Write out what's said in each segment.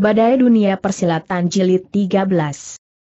Badai Dunia Persilatan Jilid 13.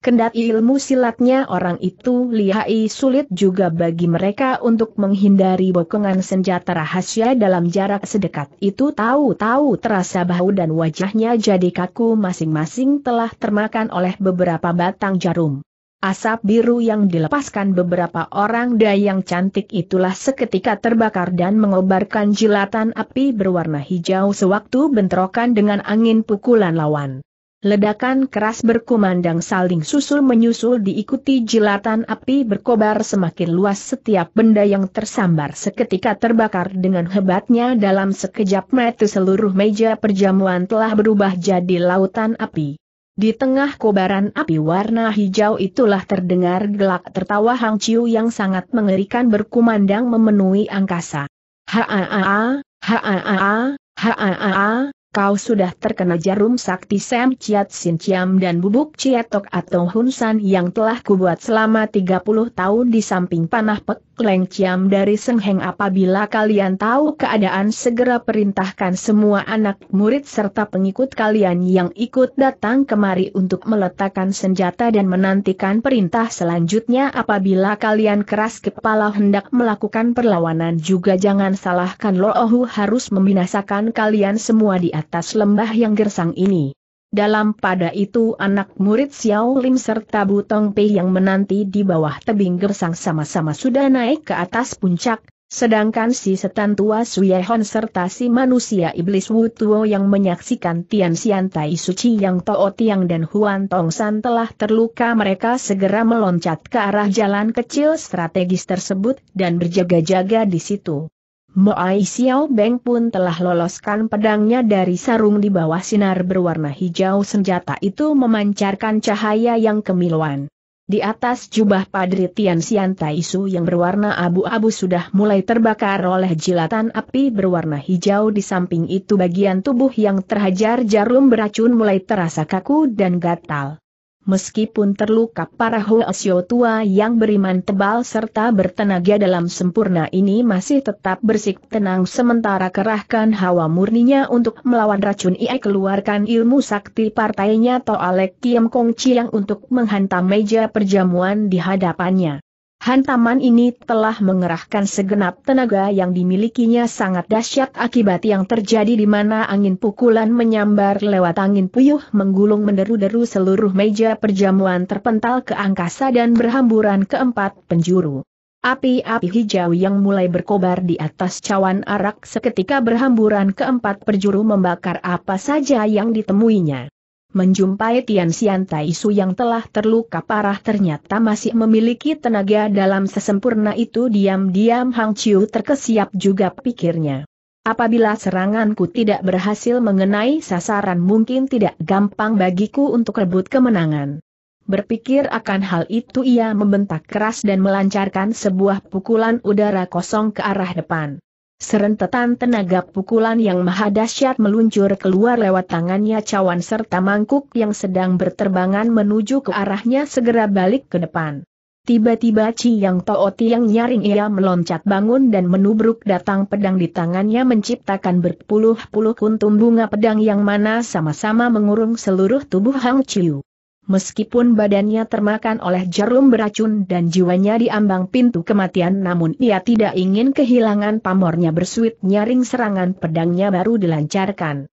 Kendati ilmu silatnya orang itu lihai sulit juga bagi mereka untuk menghindari bokongan senjata rahasia dalam jarak sedekat itu tahu-tahu terasa bau dan wajahnya jadi kaku masing-masing telah termakan oleh beberapa batang jarum. Asap biru yang dilepaskan beberapa orang dayang cantik itulah seketika terbakar dan mengobarkan jilatan api berwarna hijau sewaktu bentrokan dengan angin pukulan lawan. Ledakan keras berkumandang saling susul-menyusul diikuti jilatan api berkobar semakin luas setiap benda yang tersambar seketika terbakar dengan hebatnya dalam sekejap mata seluruh meja perjamuan telah berubah jadi lautan api. Di tengah kobaran api warna hijau itulah terdengar gelak tertawa Hang Chiu yang sangat mengerikan berkumandang memenuhi angkasa. Haa, haa, haa, kau sudah terkena jarum sakti Sam Chiat Sin Chiam dan bubuk Chiatok atau Hunsan yang telah kubuat selama 30 tahun di samping panah pek Leng Ciam dari Heng apabila kalian tahu keadaan segera perintahkan semua anak murid serta pengikut kalian yang ikut datang kemari untuk meletakkan senjata dan menantikan perintah selanjutnya apabila kalian keras kepala hendak melakukan perlawanan juga jangan salahkan Ohu harus membinasakan kalian semua di atas lembah yang gersang ini. Dalam pada itu anak murid Xiao Lim serta Butong Pei yang menanti di bawah tebing gersang sama-sama sudah naik ke atas puncak, sedangkan si setan tua Hon serta si manusia iblis Wu Tuo yang menyaksikan Tian Xian Tai Suci yang Tao Tiang dan Huan Tong San telah terluka mereka segera meloncat ke arah jalan kecil strategis tersebut dan berjaga-jaga di situ. Moai Xiao Beng pun telah loloskan pedangnya dari sarung di bawah sinar berwarna hijau senjata itu memancarkan cahaya yang kemiluan. Di atas jubah Padri Tian Xian Taisu yang berwarna abu-abu sudah mulai terbakar oleh jilatan api berwarna hijau di samping itu bagian tubuh yang terhajar jarum beracun mulai terasa kaku dan gatal. Meskipun terluka parah Hoesyo tua yang beriman tebal serta bertenaga dalam sempurna ini masih tetap bersik tenang sementara kerahkan hawa murninya untuk melawan racun ia keluarkan ilmu sakti partainya Toalek Kiem Kong Chiang untuk menghantam meja perjamuan di hadapannya. Hantaman ini telah mengerahkan segenap tenaga yang dimilikinya sangat dahsyat akibat yang terjadi di mana angin pukulan menyambar lewat angin puyuh menggulung menderu-deru seluruh meja perjamuan terpental ke angkasa dan berhamburan ke empat penjuru. Api-api hijau yang mulai berkobar di atas cawan arak seketika berhamburan ke empat penjuru membakar apa saja yang ditemuinya menjumpai Tian Xian Tai Su yang telah terluka parah ternyata masih memiliki tenaga dalam sesempurna itu diam-diam Hang Chiu terkesiap juga pikirnya. Apabila seranganku tidak berhasil mengenai sasaran mungkin tidak gampang bagiku untuk rebut kemenangan. Berpikir akan hal itu ia membentak keras dan melancarkan sebuah pukulan udara kosong ke arah depan. Serentetan tenaga pukulan yang maha dahsyat meluncur keluar lewat tangannya cawan serta mangkuk yang sedang berterbangan menuju ke arahnya segera balik ke depan. Tiba-tiba Ci Yang Tooti yang nyaring ia meloncat bangun dan menubruk datang pedang di tangannya menciptakan berpuluh-puluh kuntum bunga pedang yang mana sama-sama mengurung seluruh tubuh Hang Chiu. Meskipun badannya termakan oleh jarum beracun dan jiwanya diambang pintu kematian namun ia tidak ingin kehilangan pamornya bersuit nyaring serangan pedangnya baru dilancarkan.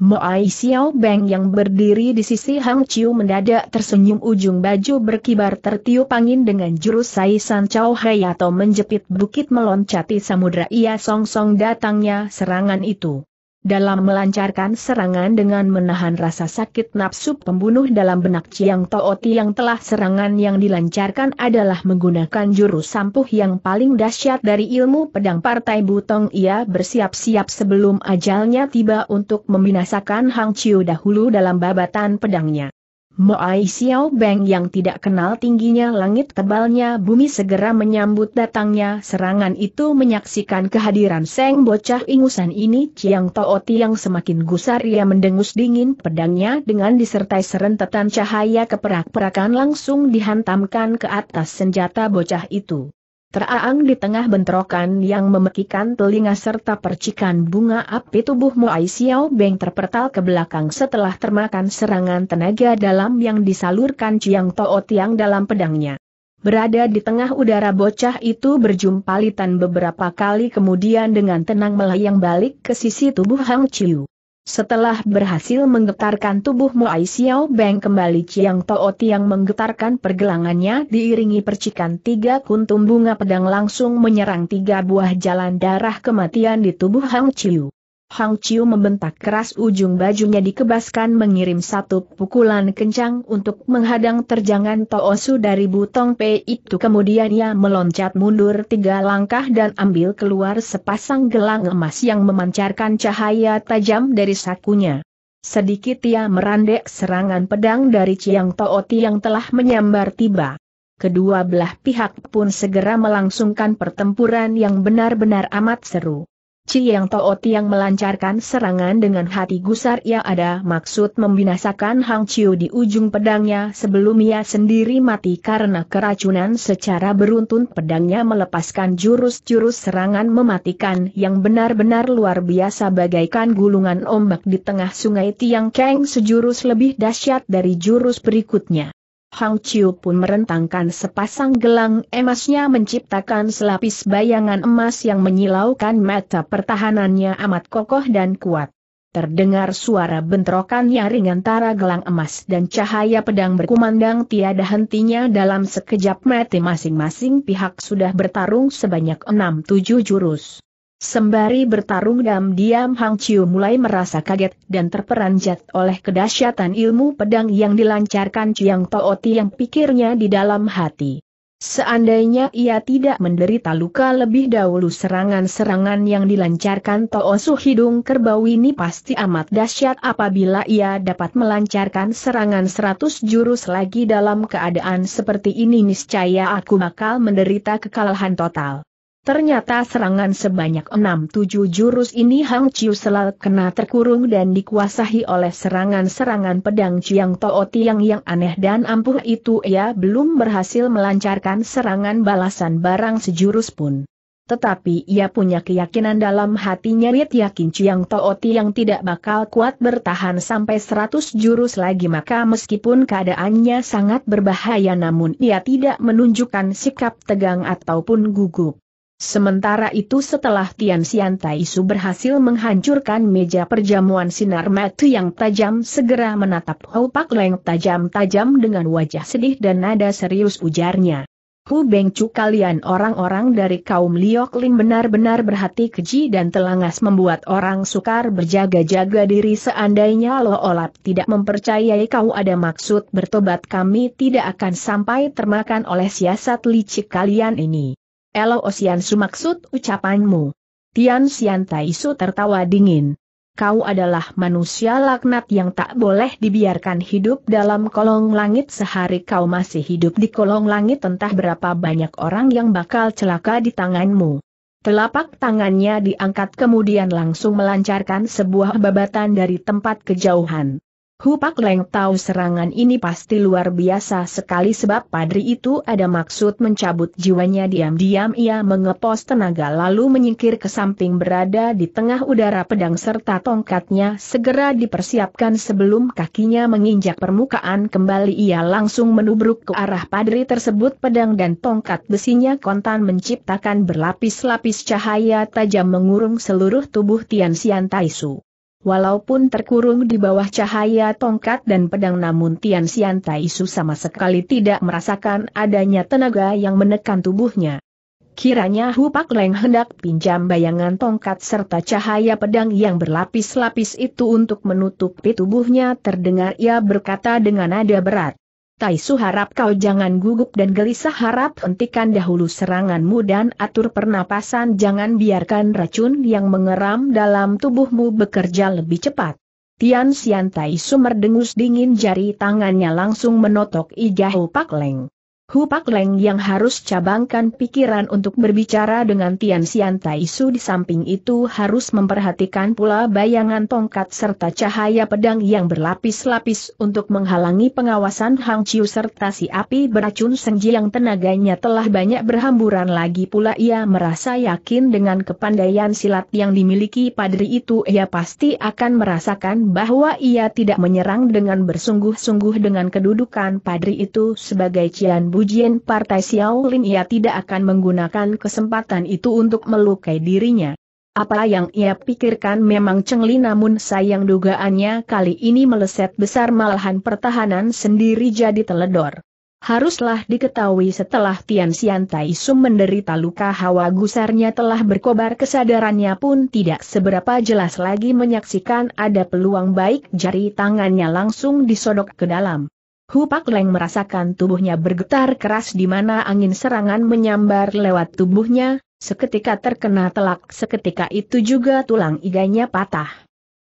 Moai Xiao Beng yang berdiri di sisi Hang Chiu mendadak tersenyum ujung baju berkibar tertiup angin dengan jurus Sai San Chao Hai atau menjepit bukit meloncati samudra ia song-song datangnya serangan itu. Dalam melancarkan serangan dengan menahan rasa sakit nafsu pembunuh dalam benak Chiang Tooti yang telah serangan yang dilancarkan adalah menggunakan jurus sampuh yang paling dahsyat dari ilmu pedang Partai Butong ia bersiap-siap sebelum ajalnya tiba untuk membinasakan Hang Chiu dahulu dalam babatan pedangnya. Moai Xiao Beng yang tidak kenal tingginya langit tebalnya bumi segera menyambut datangnya serangan itu menyaksikan kehadiran Seng bocah ingusan ini Chiang Tooti yang semakin gusar ia mendengus dingin pedangnya dengan disertai serentetan cahaya keperak-perakan langsung dihantamkan ke atas senjata bocah itu. Teraang di tengah bentrokan yang memekikan telinga serta percikan bunga api tubuh Moai Xiao Beng terpertal ke belakang setelah termakan serangan tenaga dalam yang disalurkan Chiang Tao Tiang dalam pedangnya. Berada di tengah udara bocah itu berjumpa litan beberapa kali kemudian dengan tenang melayang balik ke sisi tubuh Hang Chiu. Setelah berhasil menggetarkan tubuh Muai Xiao Beng kembali Chiang Tao Tiang menggetarkan pergelangannya diiringi percikan tiga kuntum bunga pedang langsung menyerang tiga buah jalan darah kematian di tubuh Hang Chiu. Hang Chiu membentak keras ujung bajunya dikebaskan mengirim satu pukulan kencang untuk menghadang terjangan Toosu dari butong Pei itu kemudian ia meloncat mundur tiga langkah dan ambil keluar sepasang gelang emas yang memancarkan cahaya tajam dari sakunya. Sedikit ia merandek serangan pedang dari Chiang Tooti yang telah menyambar tiba. Kedua belah pihak pun segera melangsungkan pertempuran yang benar-benar amat seru. Yang Tao Tiang melancarkan serangan dengan hati gusar ia ada maksud membinasakan Hang Chiu di ujung pedangnya sebelum ia sendiri mati karena keracunan secara beruntun pedangnya melepaskan jurus-jurus serangan mematikan yang benar-benar luar biasa bagaikan gulungan ombak di tengah sungai Tiang Keng sejurus lebih dahsyat dari jurus berikutnya. Hang Chiu pun merentangkan sepasang gelang emasnya menciptakan selapis bayangan emas yang menyilaukan mata pertahanannya amat kokoh dan kuat. Terdengar suara bentrokan nyaring antara gelang emas dan cahaya pedang berkumandang tiada hentinya dalam sekejap mata masing-masing pihak sudah bertarung sebanyak enam tujuh jurus. Sembari bertarung dam diam Hang Chiu mulai merasa kaget dan terperanjat oleh kedahsyatan ilmu pedang yang dilancarkan Chiang Tooti yang pikirnya di dalam hati. Seandainya ia tidak menderita luka lebih dahulu serangan-serangan yang dilancarkan Toosu Hidung Kerbau ini pasti amat dahsyat apabila ia dapat melancarkan serangan seratus jurus lagi dalam keadaan seperti ini niscaya aku bakal menderita kekalahan total. Ternyata serangan sebanyak enam, tujuh jurus ini Hang Chiu selal kena terkurung dan dikuasahi oleh serangan-serangan pedang Chiang Tao Tiang yang aneh dan ampuh itu ia belum berhasil melancarkan serangan balasan barang sejurus pun. Tetapi ia punya keyakinan dalam hatinya Rit yakin Chiang Tao Tiang tidak bakal kuat bertahan sampai seratus jurus lagi maka meskipun keadaannya sangat berbahaya namun ia tidak menunjukkan sikap tegang ataupun gugup. Sementara itu setelah Tian Xian Su berhasil menghancurkan meja perjamuan sinar mati yang tajam segera menatap Hou Pak Leng tajam-tajam dengan wajah sedih dan nada serius ujarnya. Hu Beng Chu kalian orang-orang dari kaum Liok Ling benar-benar berhati keji dan telangas membuat orang sukar berjaga-jaga diri seandainya Lo Olap tidak mempercayai kau ada maksud bertobat kami tidak akan sampai termakan oleh siasat licik kalian ini. Elo Su maksud ucapanmu. Tian Xian Taisu tertawa dingin. Kau adalah manusia laknat yang tak boleh dibiarkan hidup dalam kolong langit sehari kau masih hidup di kolong langit entah berapa banyak orang yang bakal celaka di tanganmu. Telapak tangannya diangkat kemudian langsung melancarkan sebuah babatan dari tempat kejauhan. Hupak Leng tahu serangan ini pasti luar biasa sekali sebab padri itu ada maksud mencabut jiwanya diam-diam ia mengepos tenaga lalu menyingkir ke samping berada di tengah udara pedang serta tongkatnya segera dipersiapkan sebelum kakinya menginjak permukaan kembali ia langsung menubruk ke arah padri tersebut pedang dan tongkat besinya kontan menciptakan berlapis-lapis cahaya tajam mengurung seluruh tubuh Tian Xian Taisu. Walaupun terkurung di bawah cahaya tongkat dan pedang namun Tian Xian Tai Su sama sekali tidak merasakan adanya tenaga yang menekan tubuhnya. Kiranya Hu Pak Leng hendak pinjam bayangan tongkat serta cahaya pedang yang berlapis-lapis itu untuk menutupi tubuhnya terdengar ia berkata dengan nada berat. Tai Su harap kau jangan gugup dan gelisah harap hentikan dahulu seranganmu dan atur pernapasan jangan biarkan racun yang mengeram dalam tubuhmu bekerja lebih cepat. Tian Xian Tai Su merdengus dingin jari tangannya langsung menotok Igaho Pak Leng. Hupak Leng yang harus cabangkan pikiran untuk berbicara dengan Tian Xian Tai Su di samping itu harus memperhatikan pula bayangan tongkat serta cahaya pedang yang berlapis-lapis untuk menghalangi pengawasan Hang Chiu serta si api beracun senji yang tenaganya telah banyak berhamburan lagi pula ia merasa yakin dengan kepandaian silat yang dimiliki padri itu ia pasti akan merasakan bahwa ia tidak menyerang dengan bersungguh-sungguh dengan kedudukan padri itu sebagai Cian Bu ujian Partai Xiaolin ia tidak akan menggunakan kesempatan itu untuk melukai dirinya. Apa yang ia pikirkan memang cengli namun sayang dugaannya kali ini meleset besar malahan pertahanan sendiri jadi teledor. Haruslah diketahui setelah Tian Xian Tai Sum menderita luka hawa gusarnya telah berkobar kesadarannya pun tidak seberapa jelas lagi menyaksikan ada peluang baik jari tangannya langsung disodok ke dalam. Hupak Leng merasakan tubuhnya bergetar keras di mana angin serangan menyambar lewat tubuhnya, seketika terkena telak seketika itu juga tulang iganya patah.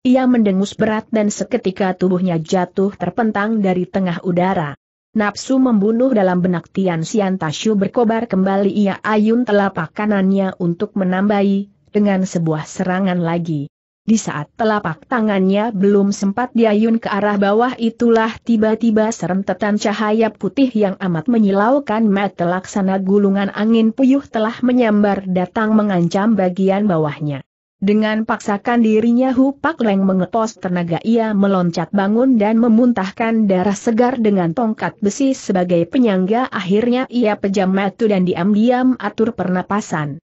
Ia mendengus berat dan seketika tubuhnya jatuh terpentang dari tengah udara. Nafsu membunuh dalam benak Tian Xian Tashu berkobar kembali ia ayun telapak kanannya untuk menambahi, dengan sebuah serangan lagi. Di saat telapak tangannya belum sempat diayun ke arah bawah itulah tiba-tiba serentetan cahaya putih yang amat menyilaukan mata laksana gulungan angin puyuh telah menyambar datang mengancam bagian bawahnya. Dengan paksakan dirinya Hu Pak Leng mengepos tenaga ia meloncat bangun dan memuntahkan darah segar dengan tongkat besi sebagai penyangga akhirnya ia pejam mata dan diam-diam atur pernapasan.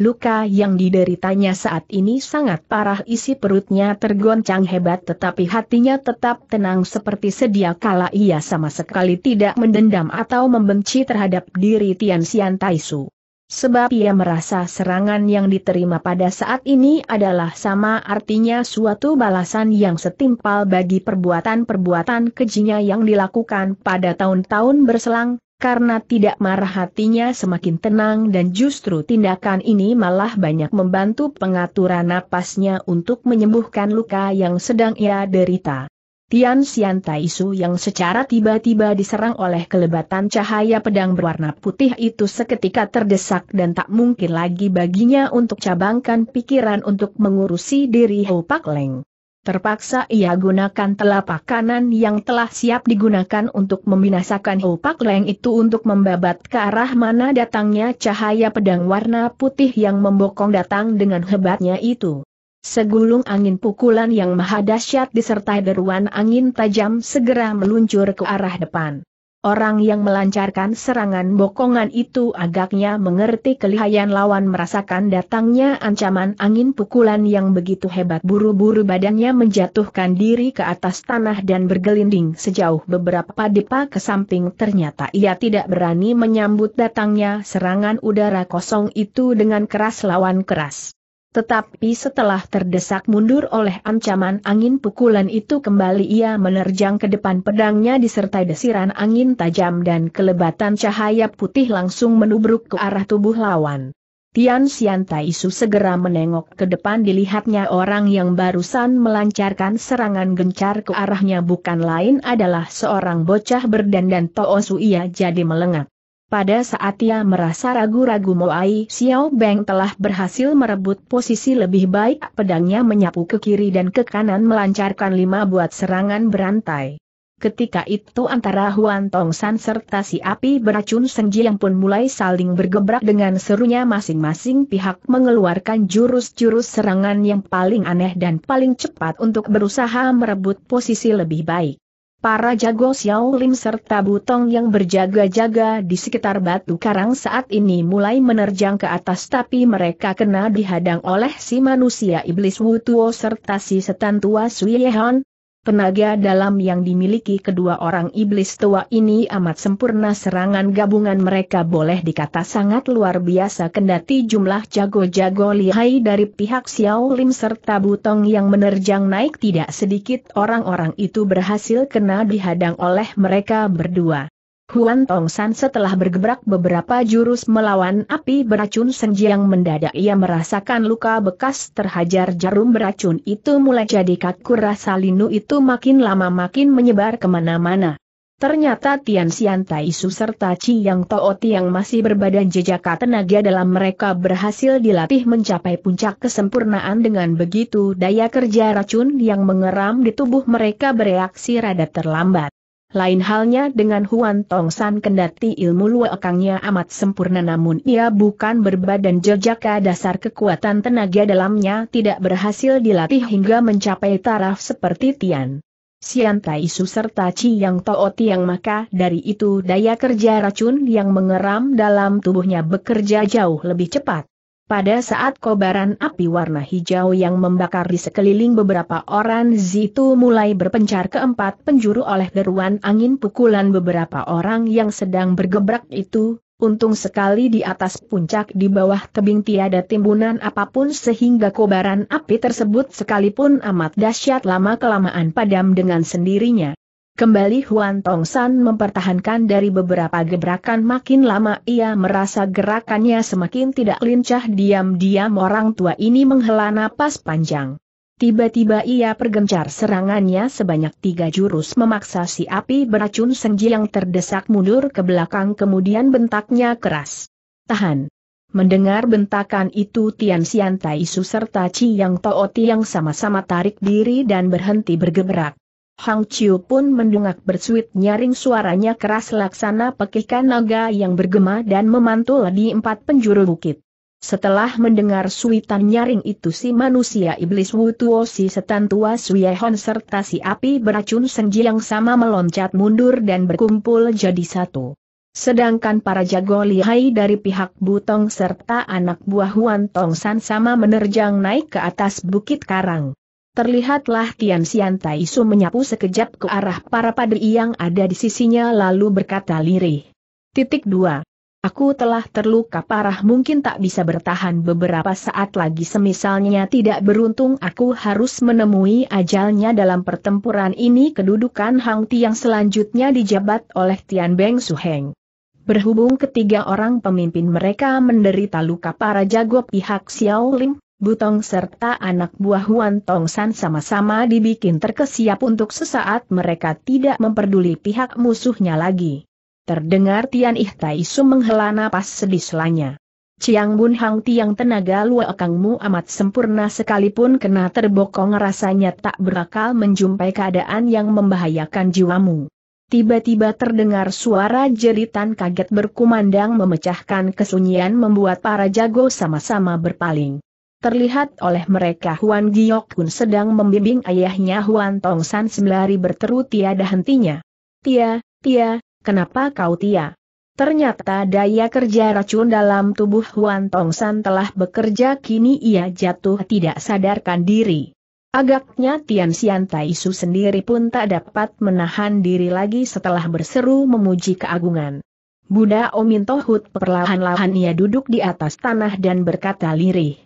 Luka yang dideritanya saat ini sangat parah isi perutnya tergoncang hebat tetapi hatinya tetap tenang seperti sedia kala ia sama sekali tidak mendendam atau membenci terhadap diri Tian Xian Taisu. Sebab ia merasa serangan yang diterima pada saat ini adalah sama artinya suatu balasan yang setimpal bagi perbuatan-perbuatan kejinya yang dilakukan pada tahun-tahun berselang, karena tidak marah hatinya semakin tenang dan justru tindakan ini malah banyak membantu pengaturan napasnya untuk menyembuhkan luka yang sedang ia derita. Tian Xian Su yang secara tiba-tiba diserang oleh kelebatan cahaya pedang berwarna putih itu seketika terdesak dan tak mungkin lagi baginya untuk cabangkan pikiran untuk mengurusi diri Hou Pak Leng. Terpaksa ia gunakan telapak kanan yang telah siap digunakan untuk membinasakan Hopak Leng itu untuk membabat ke arah mana datangnya cahaya pedang warna putih yang membokong datang dengan hebatnya itu. Segulung angin pukulan yang maha dahsyat disertai deruan angin tajam segera meluncur ke arah depan. Orang yang melancarkan serangan bokongan itu agaknya mengerti kelihayan lawan merasakan datangnya ancaman angin pukulan yang begitu hebat buru-buru badannya menjatuhkan diri ke atas tanah dan bergelinding sejauh beberapa depa ke samping ternyata ia tidak berani menyambut datangnya serangan udara kosong itu dengan keras lawan keras. Tetapi setelah terdesak mundur oleh ancaman angin pukulan itu kembali ia menerjang ke depan pedangnya disertai desiran angin tajam dan kelebatan cahaya putih langsung menubruk ke arah tubuh lawan. Tian Xian Su segera menengok ke depan dilihatnya orang yang barusan melancarkan serangan gencar ke arahnya bukan lain adalah seorang bocah berdandan Toosu ia jadi melengak. Pada saat ia merasa ragu-ragu Moai Xiao Beng telah berhasil merebut posisi lebih baik pedangnya menyapu ke kiri dan ke kanan melancarkan lima buat serangan berantai. Ketika itu antara Huan Tong San serta si api beracun Seng yang pun mulai saling bergebrak dengan serunya masing-masing pihak mengeluarkan jurus-jurus serangan yang paling aneh dan paling cepat untuk berusaha merebut posisi lebih baik para jago Xiao Lim serta Butong yang berjaga-jaga di sekitar batu karang saat ini mulai menerjang ke atas tapi mereka kena dihadang oleh si manusia iblis Tuo serta si setan tua Yehan, Tenaga dalam yang dimiliki kedua orang iblis tua ini amat sempurna serangan gabungan mereka boleh dikata sangat luar biasa kendati jumlah jago-jago lihai dari pihak Xiao Lim serta Butong yang menerjang naik tidak sedikit orang-orang itu berhasil kena dihadang oleh mereka berdua. Huan Tong San setelah bergebrak beberapa jurus melawan api beracun yang mendadak ia merasakan luka bekas terhajar jarum beracun itu mulai jadi kaku rasa linu itu makin lama makin menyebar kemana-mana. Ternyata Tian Xian Taisu serta Chi Yang Tooti yang masih berbadan jejaka tenaga dalam mereka berhasil dilatih mencapai puncak kesempurnaan dengan begitu daya kerja racun yang mengeram di tubuh mereka bereaksi rada terlambat. Lain halnya dengan Huan Tong San kendati ilmu luakangnya amat sempurna namun ia bukan berbadan jejaka dasar kekuatan tenaga dalamnya tidak berhasil dilatih hingga mencapai taraf seperti Tian. Sian Tai Su serta Chi Yang Tao Tiang maka dari itu daya kerja racun yang mengeram dalam tubuhnya bekerja jauh lebih cepat. Pada saat kobaran api warna hijau yang membakar di sekeliling beberapa orang Zitu mulai berpencar ke empat penjuru oleh deruan angin pukulan beberapa orang yang sedang bergebrak itu, untung sekali di atas puncak di bawah tebing tiada timbunan apapun sehingga kobaran api tersebut sekalipun amat dahsyat lama-kelamaan padam dengan sendirinya. Kembali Huan Tong San mempertahankan dari beberapa gebrakan makin lama ia merasa gerakannya semakin tidak lincah diam-diam orang tua ini menghela napas panjang. Tiba-tiba ia pergencar serangannya sebanyak tiga jurus memaksa si api beracun senji yang terdesak mundur ke belakang kemudian bentaknya keras. Tahan. Mendengar bentakan itu Tian Xian Tai Su serta Chi Yang Tooti yang sama-sama tarik diri dan berhenti bergerak. Hang Chiu pun mendongak bersuit nyaring suaranya keras laksana pekikan naga yang bergema dan memantul di empat penjuru bukit. Setelah mendengar suitan nyaring itu si manusia iblis Wu Tuo, si setan tua Suyehon serta si api beracun senji yang sama meloncat mundur dan berkumpul jadi satu. Sedangkan para jago lihai dari pihak Butong serta anak buah Huan Tong San sama menerjang naik ke atas bukit karang. Terlihatlah Tian Xian Su menyapu sekejap ke arah para padri yang ada di sisinya lalu berkata lirih. Titik 2. Aku telah terluka parah mungkin tak bisa bertahan beberapa saat lagi semisalnya tidak beruntung aku harus menemui ajalnya dalam pertempuran ini kedudukan Hang yang selanjutnya dijabat oleh Tian Beng Su Heng. Berhubung ketiga orang pemimpin mereka menderita luka para jago pihak Xiao Lim, Butong serta anak buah Huan Tong San sama-sama dibikin terkesiap untuk sesaat mereka tidak memperduli pihak musuhnya lagi. Terdengar Tian Ih Tai Su menghela napas sedih selanya. Ciang Bun Hang Tiang tenaga luakangmu amat sempurna sekalipun kena terbokong rasanya tak berakal menjumpai keadaan yang membahayakan jiwamu. Tiba-tiba terdengar suara jeritan kaget berkumandang memecahkan kesunyian membuat para jago sama-sama berpaling. Terlihat oleh mereka Huan Giok pun sedang membimbing ayahnya Huan Tong San sembari berteru tiada hentinya. Tia, Tia, kenapa kau Tia? Ternyata daya kerja racun dalam tubuh Huan Tong San telah bekerja kini ia jatuh tidak sadarkan diri. Agaknya Tian Xian Su sendiri pun tak dapat menahan diri lagi setelah berseru memuji keagungan. Buddha Omin Tohut perlahan-lahan ia duduk di atas tanah dan berkata lirih.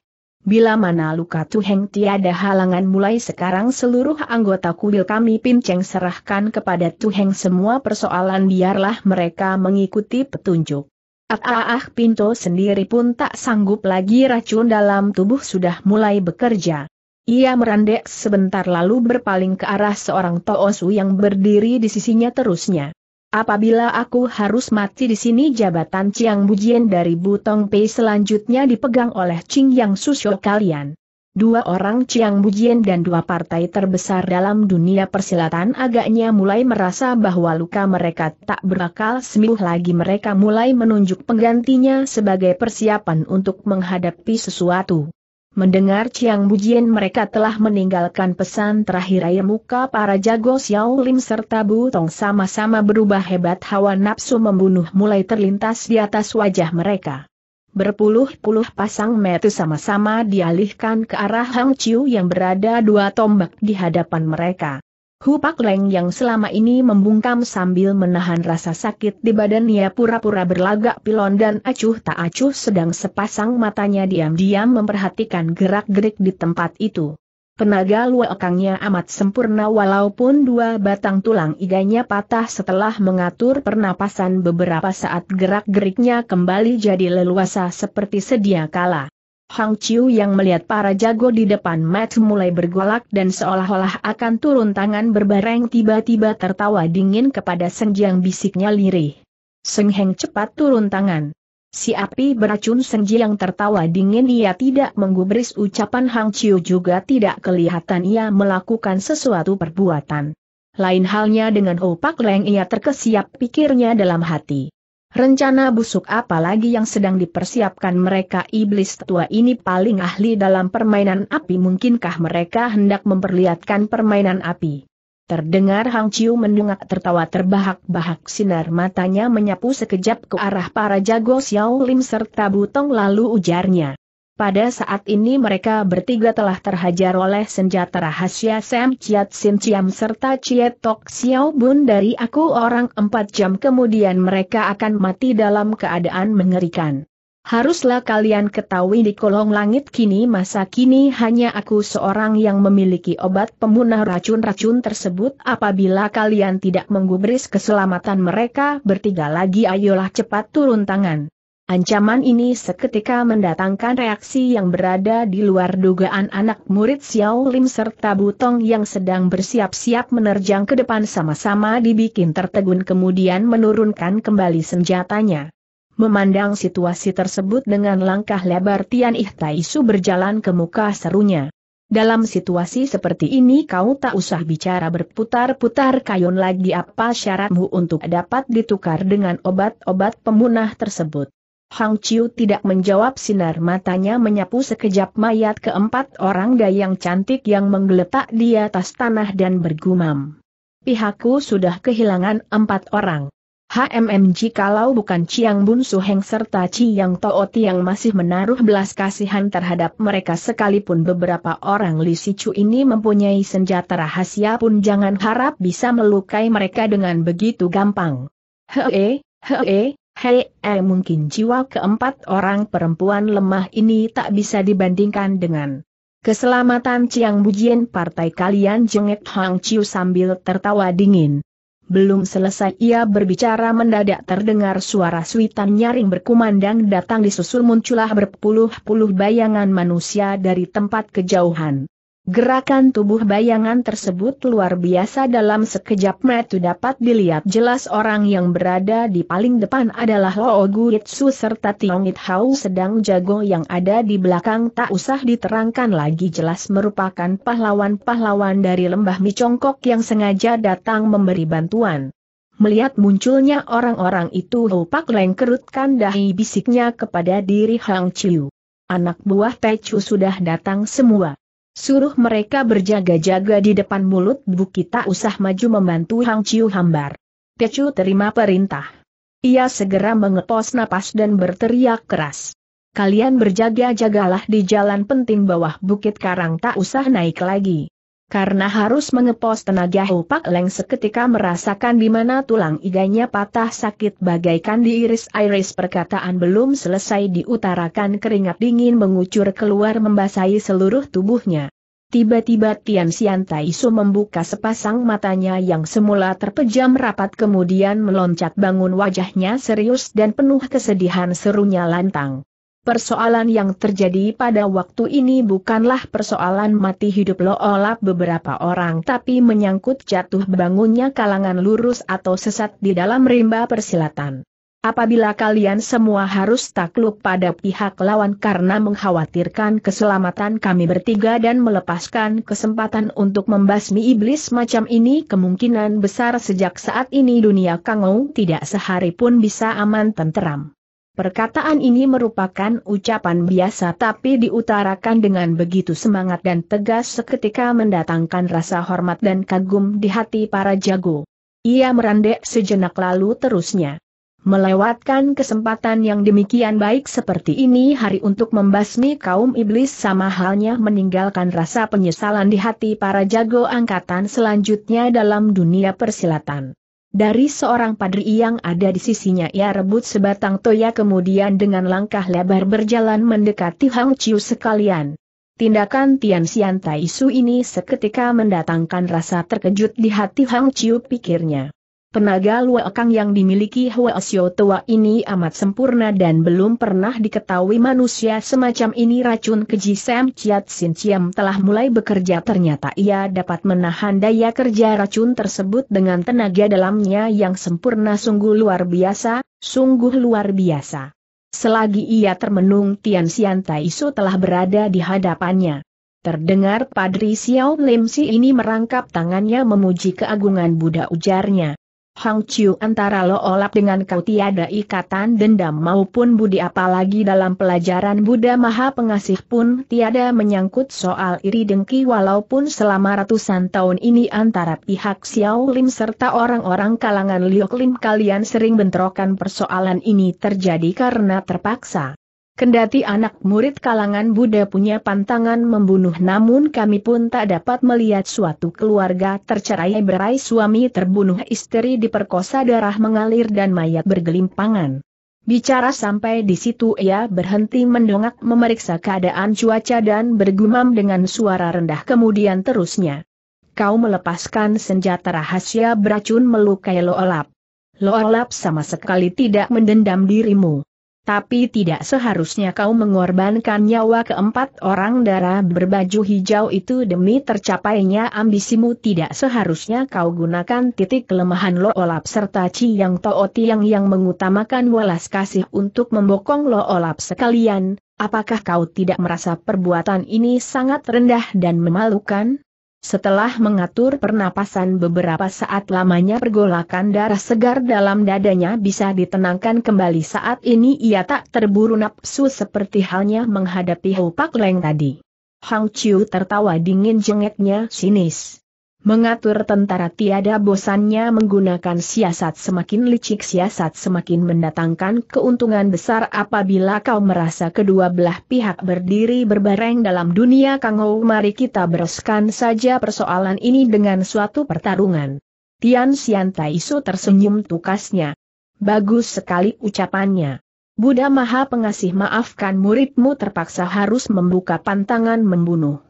Bila mana luka Tuheng tiada halangan mulai sekarang seluruh anggota kuil kami pinceng serahkan kepada Tuheng semua persoalan biarlah mereka mengikuti petunjuk. Ah, ah, ah, Pinto sendiri pun tak sanggup lagi racun dalam tubuh sudah mulai bekerja. Ia merandek sebentar lalu berpaling ke arah seorang Toosu yang berdiri di sisinya terusnya. Apabila aku harus mati di sini jabatan Chiang Bujian dari Butong Pei selanjutnya dipegang oleh Ching Yang Susho kalian. Dua orang Chiang Bujian dan dua partai terbesar dalam dunia persilatan agaknya mulai merasa bahwa luka mereka tak berakal sembuh lagi mereka mulai menunjuk penggantinya sebagai persiapan untuk menghadapi sesuatu. Mendengar Chiang Bujian mereka telah meninggalkan pesan terakhir air muka para jago Xiao Lim serta Bu Tong sama-sama berubah hebat hawa nafsu membunuh mulai terlintas di atas wajah mereka. Berpuluh-puluh pasang metu sama-sama dialihkan ke arah Hang Chiu yang berada dua tombak di hadapan mereka. Hupak Leng yang selama ini membungkam sambil menahan rasa sakit di badannya pura-pura berlagak pilon dan acuh tak acuh sedang sepasang matanya diam-diam memperhatikan gerak-gerik di tempat itu. Penaga luakangnya amat sempurna walaupun dua batang tulang iganya patah setelah mengatur pernapasan beberapa saat gerak-geriknya kembali jadi leluasa seperti sedia kala. Hang Chiu yang melihat para jago di depan mat mulai bergolak dan seolah-olah akan turun tangan berbareng tiba-tiba tertawa dingin kepada Seng Jiang bisiknya lirih. Seng Heng cepat turun tangan. Si api beracun Seng Jiang tertawa dingin ia tidak menggubris ucapan Hang Chiu juga tidak kelihatan ia melakukan sesuatu perbuatan. Lain halnya dengan Opak Leng ia terkesiap pikirnya dalam hati. Rencana busuk apa lagi yang sedang dipersiapkan mereka iblis tua ini paling ahli dalam permainan api mungkinkah mereka hendak memperlihatkan permainan api. Terdengar Hang Chiu mendungak tertawa terbahak-bahak sinar matanya menyapu sekejap ke arah para jago Xiao Lim serta Butong lalu ujarnya. Pada saat ini mereka bertiga telah terhajar oleh senjata rahasia Sam Chiat Sin Chiam serta Chiat Tok Xiao Bun dari aku orang empat jam kemudian mereka akan mati dalam keadaan mengerikan. Haruslah kalian ketahui di kolong langit kini masa kini hanya aku seorang yang memiliki obat pemunah racun-racun tersebut apabila kalian tidak menggubris keselamatan mereka bertiga lagi ayolah cepat turun tangan. Ancaman ini seketika mendatangkan reaksi yang berada di luar dugaan anak murid Xiao Lim serta Butong yang sedang bersiap-siap menerjang ke depan sama-sama dibikin tertegun kemudian menurunkan kembali senjatanya. Memandang situasi tersebut dengan langkah lebar Tian Ih su berjalan ke muka serunya. Dalam situasi seperti ini kau tak usah bicara berputar-putar kayun lagi apa syaratmu untuk dapat ditukar dengan obat-obat pemunah tersebut. Hang Chiu tidak menjawab sinar matanya menyapu sekejap mayat keempat orang dayang cantik yang menggeletak di atas tanah dan bergumam. Pihakku sudah kehilangan empat orang. HMMG kalau bukan Chiang Bun heng serta Chiang Tooti yang masih menaruh belas kasihan terhadap mereka sekalipun beberapa orang Li Sichu ini mempunyai senjata rahasia pun jangan harap bisa melukai mereka dengan begitu gampang. Hee, hee, Hei, eh mungkin jiwa keempat orang perempuan lemah ini tak bisa dibandingkan dengan keselamatan Chiang Bujian partai kalian jengit Hang Chiu sambil tertawa dingin. Belum selesai ia berbicara mendadak terdengar suara suitan nyaring berkumandang datang disusul muncullah berpuluh-puluh bayangan manusia dari tempat kejauhan. Gerakan tubuh bayangan tersebut luar biasa dalam sekejap metu dapat dilihat jelas orang yang berada di paling depan adalah Lo Guitsu serta Tiong It Hau sedang jago yang ada di belakang tak usah diterangkan lagi jelas merupakan pahlawan-pahlawan dari lembah Micongkok yang sengaja datang memberi bantuan. Melihat munculnya orang-orang itu Pak Leng kerutkan dahi bisiknya kepada diri Hang Chiu. Anak buah Chu sudah datang semua. Suruh mereka berjaga-jaga di depan mulut bu kita usah maju membantu Hang Chiu hambar. Tecu terima perintah. Ia segera mengepos napas dan berteriak keras. Kalian berjaga-jagalah di jalan penting bawah bukit karang tak usah naik lagi. Karena harus mengepos tenaga Hopak Leng seketika merasakan di mana tulang iganya patah sakit bagaikan diiris-iris perkataan belum selesai diutarakan keringat dingin mengucur keluar membasahi seluruh tubuhnya. Tiba-tiba Tian Xian Tai Su membuka sepasang matanya yang semula terpejam rapat kemudian meloncat bangun wajahnya serius dan penuh kesedihan serunya lantang. Persoalan yang terjadi pada waktu ini bukanlah persoalan mati hidup loolap beberapa orang tapi menyangkut jatuh bangunnya kalangan lurus atau sesat di dalam rimba persilatan. Apabila kalian semua harus takluk pada pihak lawan karena mengkhawatirkan keselamatan kami bertiga dan melepaskan kesempatan untuk membasmi iblis macam ini kemungkinan besar sejak saat ini dunia Kangou tidak sehari pun bisa aman tenteram. Perkataan ini merupakan ucapan biasa tapi diutarakan dengan begitu semangat dan tegas seketika mendatangkan rasa hormat dan kagum di hati para jago. Ia merandek sejenak lalu terusnya. Melewatkan kesempatan yang demikian baik seperti ini hari untuk membasmi kaum iblis sama halnya meninggalkan rasa penyesalan di hati para jago angkatan selanjutnya dalam dunia persilatan. Dari seorang padri yang ada di sisinya ia rebut sebatang toya kemudian dengan langkah lebar berjalan mendekati Hang Chiu sekalian. Tindakan Tian Xian Tai Su ini seketika mendatangkan rasa terkejut di hati Hang Chiu pikirnya. Tenaga Luokang yang dimiliki Hua Huasio tua ini amat sempurna dan belum pernah diketahui manusia semacam ini racun keji Sam Chiat Sin Chiam telah mulai bekerja ternyata ia dapat menahan daya kerja racun tersebut dengan tenaga dalamnya yang sempurna sungguh luar biasa, sungguh luar biasa. Selagi ia termenung Tian Sian Tai telah berada di hadapannya. Terdengar Padri Xiao Lim Si ini merangkap tangannya memuji keagungan Buddha ujarnya. Hang Chiu antara Lo Olap dengan kau tiada ikatan dendam maupun budi apalagi dalam pelajaran Buddha Maha Pengasih pun tiada menyangkut soal iri dengki walaupun selama ratusan tahun ini antara pihak Xiao Lim serta orang-orang kalangan Liok Lim kalian sering bentrokan persoalan ini terjadi karena terpaksa. Kendati anak murid kalangan Buddha punya pantangan membunuh namun kami pun tak dapat melihat suatu keluarga tercerai berai suami terbunuh istri diperkosa darah mengalir dan mayat bergelimpangan. Bicara sampai di situ ia berhenti mendongak memeriksa keadaan cuaca dan bergumam dengan suara rendah kemudian terusnya. Kau melepaskan senjata rahasia beracun melukai Loolap. Loolap sama sekali tidak mendendam dirimu tapi tidak seharusnya kau mengorbankan nyawa keempat orang darah berbaju hijau itu demi tercapainya ambisimu tidak seharusnya kau gunakan titik kelemahan lo olap serta ci yang tooti yang yang mengutamakan welas kasih untuk membokong lo olap sekalian, apakah kau tidak merasa perbuatan ini sangat rendah dan memalukan? Setelah mengatur pernapasan beberapa saat lamanya pergolakan darah segar dalam dadanya bisa ditenangkan kembali saat ini ia tak terburu nafsu seperti halnya menghadapi Hou Pak Leng tadi. Hang Chiu tertawa dingin jengeknya sinis. Mengatur tentara tiada bosannya menggunakan siasat semakin licik siasat semakin mendatangkan keuntungan besar apabila kau merasa kedua belah pihak berdiri berbareng dalam dunia kangou mari kita bereskan saja persoalan ini dengan suatu pertarungan. Tian Xian Su tersenyum tukasnya. Bagus sekali ucapannya. Buddha Maha Pengasih maafkan muridmu terpaksa harus membuka pantangan membunuh.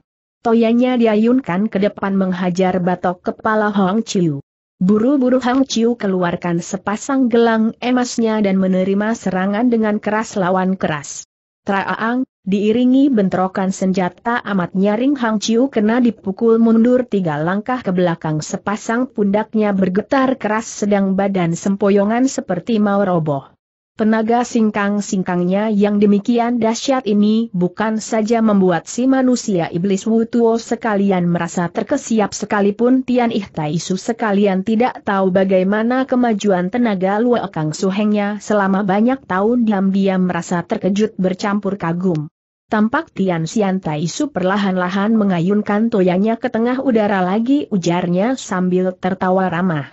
Toyanya diayunkan ke depan menghajar batok kepala Hong Chiu. Buru-buru Hang Chiu keluarkan sepasang gelang emasnya dan menerima serangan dengan keras lawan keras. Traang, diiringi bentrokan senjata amat nyaring Hang Chiu kena dipukul mundur tiga langkah ke belakang sepasang pundaknya bergetar keras sedang badan sempoyongan seperti mau roboh. Tenaga singkang-singkangnya yang demikian dahsyat ini bukan saja membuat si manusia iblis Wutuo sekalian merasa terkesiap sekalipun Tian Ih Su sekalian tidak tahu bagaimana kemajuan tenaga Luo Kang Suhengnya selama banyak tahun diam-diam merasa terkejut bercampur kagum. Tampak Tian Xian Taisu perlahan-lahan mengayunkan toyanya ke tengah udara lagi ujarnya sambil tertawa ramah.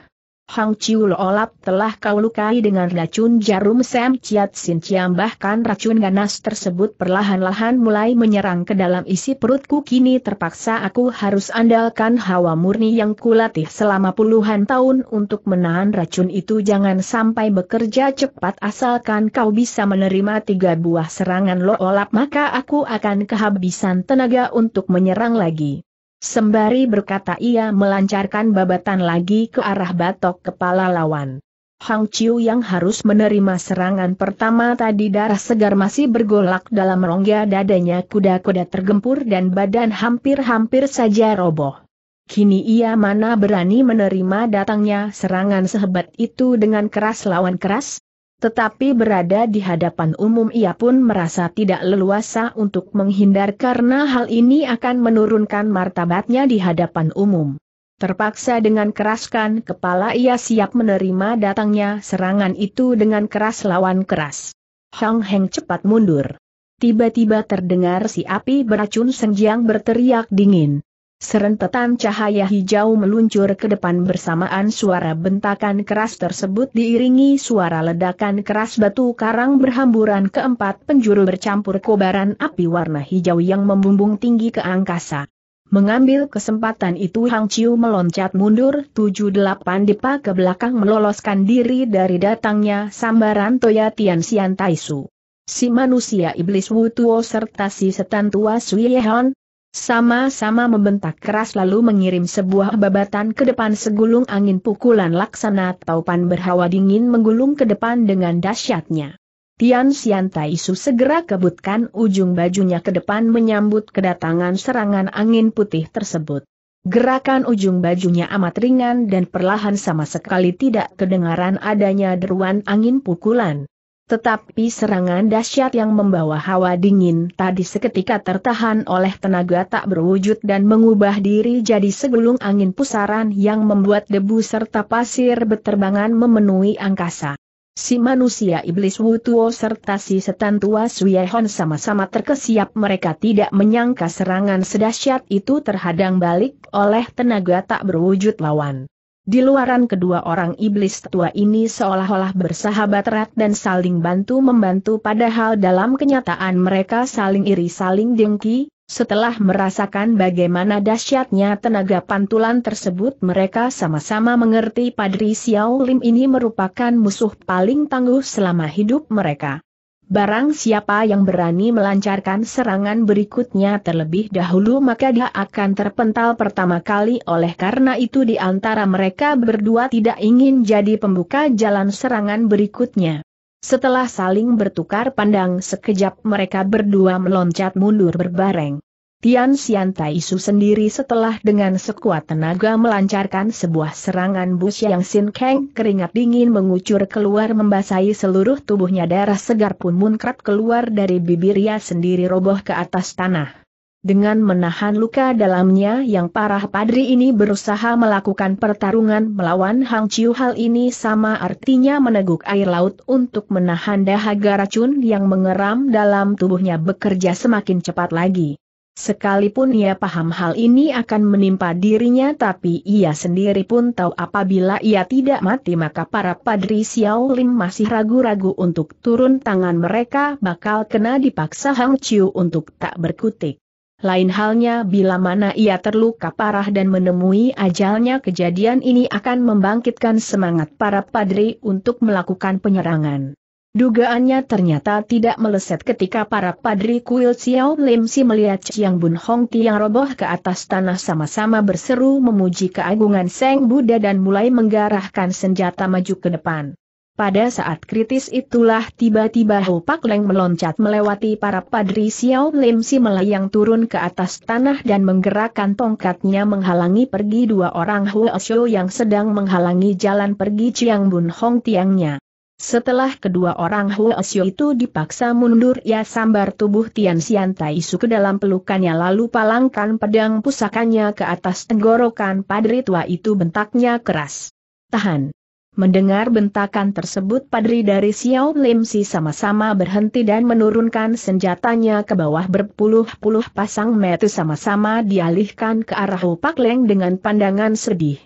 Hang Chiu Loolap telah kau lukai dengan racun jarum Sam Chiat Sin Chiam bahkan racun ganas tersebut perlahan-lahan mulai menyerang ke dalam isi perutku kini terpaksa aku harus andalkan hawa murni yang kulatih selama puluhan tahun untuk menahan racun itu jangan sampai bekerja cepat asalkan kau bisa menerima tiga buah serangan Loolap maka aku akan kehabisan tenaga untuk menyerang lagi. Sembari berkata ia melancarkan babatan lagi ke arah batok kepala lawan. Hang Chiu yang harus menerima serangan pertama tadi darah segar masih bergolak dalam rongga dadanya kuda-kuda tergempur dan badan hampir-hampir saja roboh. Kini ia mana berani menerima datangnya serangan sehebat itu dengan keras lawan keras? Tetapi berada di hadapan umum ia pun merasa tidak leluasa untuk menghindar karena hal ini akan menurunkan martabatnya di hadapan umum. Terpaksa dengan keraskan kepala ia siap menerima datangnya serangan itu dengan keras lawan keras. Hang Heng cepat mundur. Tiba-tiba terdengar si api beracun senjang berteriak dingin. Serentetan cahaya hijau meluncur ke depan bersamaan suara bentakan keras tersebut diiringi suara ledakan keras batu karang berhamburan keempat penjuru bercampur kobaran api warna hijau yang membumbung tinggi ke angkasa. Mengambil kesempatan itu Hang Chiu meloncat mundur 78 depa ke belakang meloloskan diri dari datangnya sambaran Toya Tian Xian Taisu. Si manusia iblis Wu Wutuo serta si setan tua Sui Yehon, sama-sama membentak keras lalu mengirim sebuah babatan ke depan segulung angin pukulan laksana taupan berhawa dingin menggulung ke depan dengan dahsyatnya. Tian Xian Tai Su segera kebutkan ujung bajunya ke depan menyambut kedatangan serangan angin putih tersebut. Gerakan ujung bajunya amat ringan dan perlahan sama sekali tidak kedengaran adanya deruan angin pukulan. Tetapi serangan dahsyat yang membawa hawa dingin tadi seketika tertahan oleh tenaga tak berwujud dan mengubah diri jadi segulung angin pusaran yang membuat debu serta pasir berterbangan memenuhi angkasa. Si manusia iblis Wutuo serta si setan tua Suyehon sama-sama terkesiap mereka tidak menyangka serangan sedahsyat itu terhadang balik oleh tenaga tak berwujud lawan. Di luaran kedua orang iblis tua ini seolah-olah bersahabat erat dan saling bantu-membantu padahal dalam kenyataan mereka saling iri saling dengki, setelah merasakan bagaimana dahsyatnya tenaga pantulan tersebut mereka sama-sama mengerti Padri Xiao Lim ini merupakan musuh paling tangguh selama hidup mereka. Barang siapa yang berani melancarkan serangan berikutnya terlebih dahulu maka dia akan terpental pertama kali oleh karena itu di antara mereka berdua tidak ingin jadi pembuka jalan serangan berikutnya. Setelah saling bertukar pandang sekejap mereka berdua meloncat mundur berbareng. Tian Xian Su sendiri setelah dengan sekuat tenaga melancarkan sebuah serangan bus yang Sin Kang keringat dingin mengucur keluar membasahi seluruh tubuhnya darah segar pun munkrat keluar dari bibirnya sendiri roboh ke atas tanah. Dengan menahan luka dalamnya yang parah padri ini berusaha melakukan pertarungan melawan Hang Chiu hal ini sama artinya meneguk air laut untuk menahan dahaga racun yang mengeram dalam tubuhnya bekerja semakin cepat lagi. Sekalipun ia paham hal ini akan menimpa dirinya tapi ia sendiri pun tahu apabila ia tidak mati maka para padri Xiao Lim masih ragu-ragu untuk turun tangan mereka bakal kena dipaksa Hang Chiu untuk tak berkutik. Lain halnya bila mana ia terluka parah dan menemui ajalnya kejadian ini akan membangkitkan semangat para padri untuk melakukan penyerangan. Dugaannya ternyata tidak meleset ketika para padri kuil Xiao Lim Si melihat Chiang Bun Hong Tiang roboh ke atas tanah sama-sama berseru memuji keagungan Seng Buddha dan mulai menggarahkan senjata maju ke depan. Pada saat kritis itulah tiba-tiba Ho Pak Leng meloncat melewati para padri Xiao Lim Si melayang turun ke atas tanah dan menggerakkan tongkatnya menghalangi pergi dua orang Huo Xiao yang sedang menghalangi jalan pergi Chiang Bun Hong Tiangnya. Setelah kedua orang Xiu itu dipaksa mundur ia sambar tubuh Tian Xian Su ke dalam pelukannya lalu palangkan pedang pusakanya ke atas tenggorokan padri tua itu bentaknya keras. Tahan. Mendengar bentakan tersebut padri dari Xiao Lim Si sama-sama berhenti dan menurunkan senjatanya ke bawah berpuluh-puluh pasang metu sama-sama dialihkan ke arah Pak Leng dengan pandangan sedih.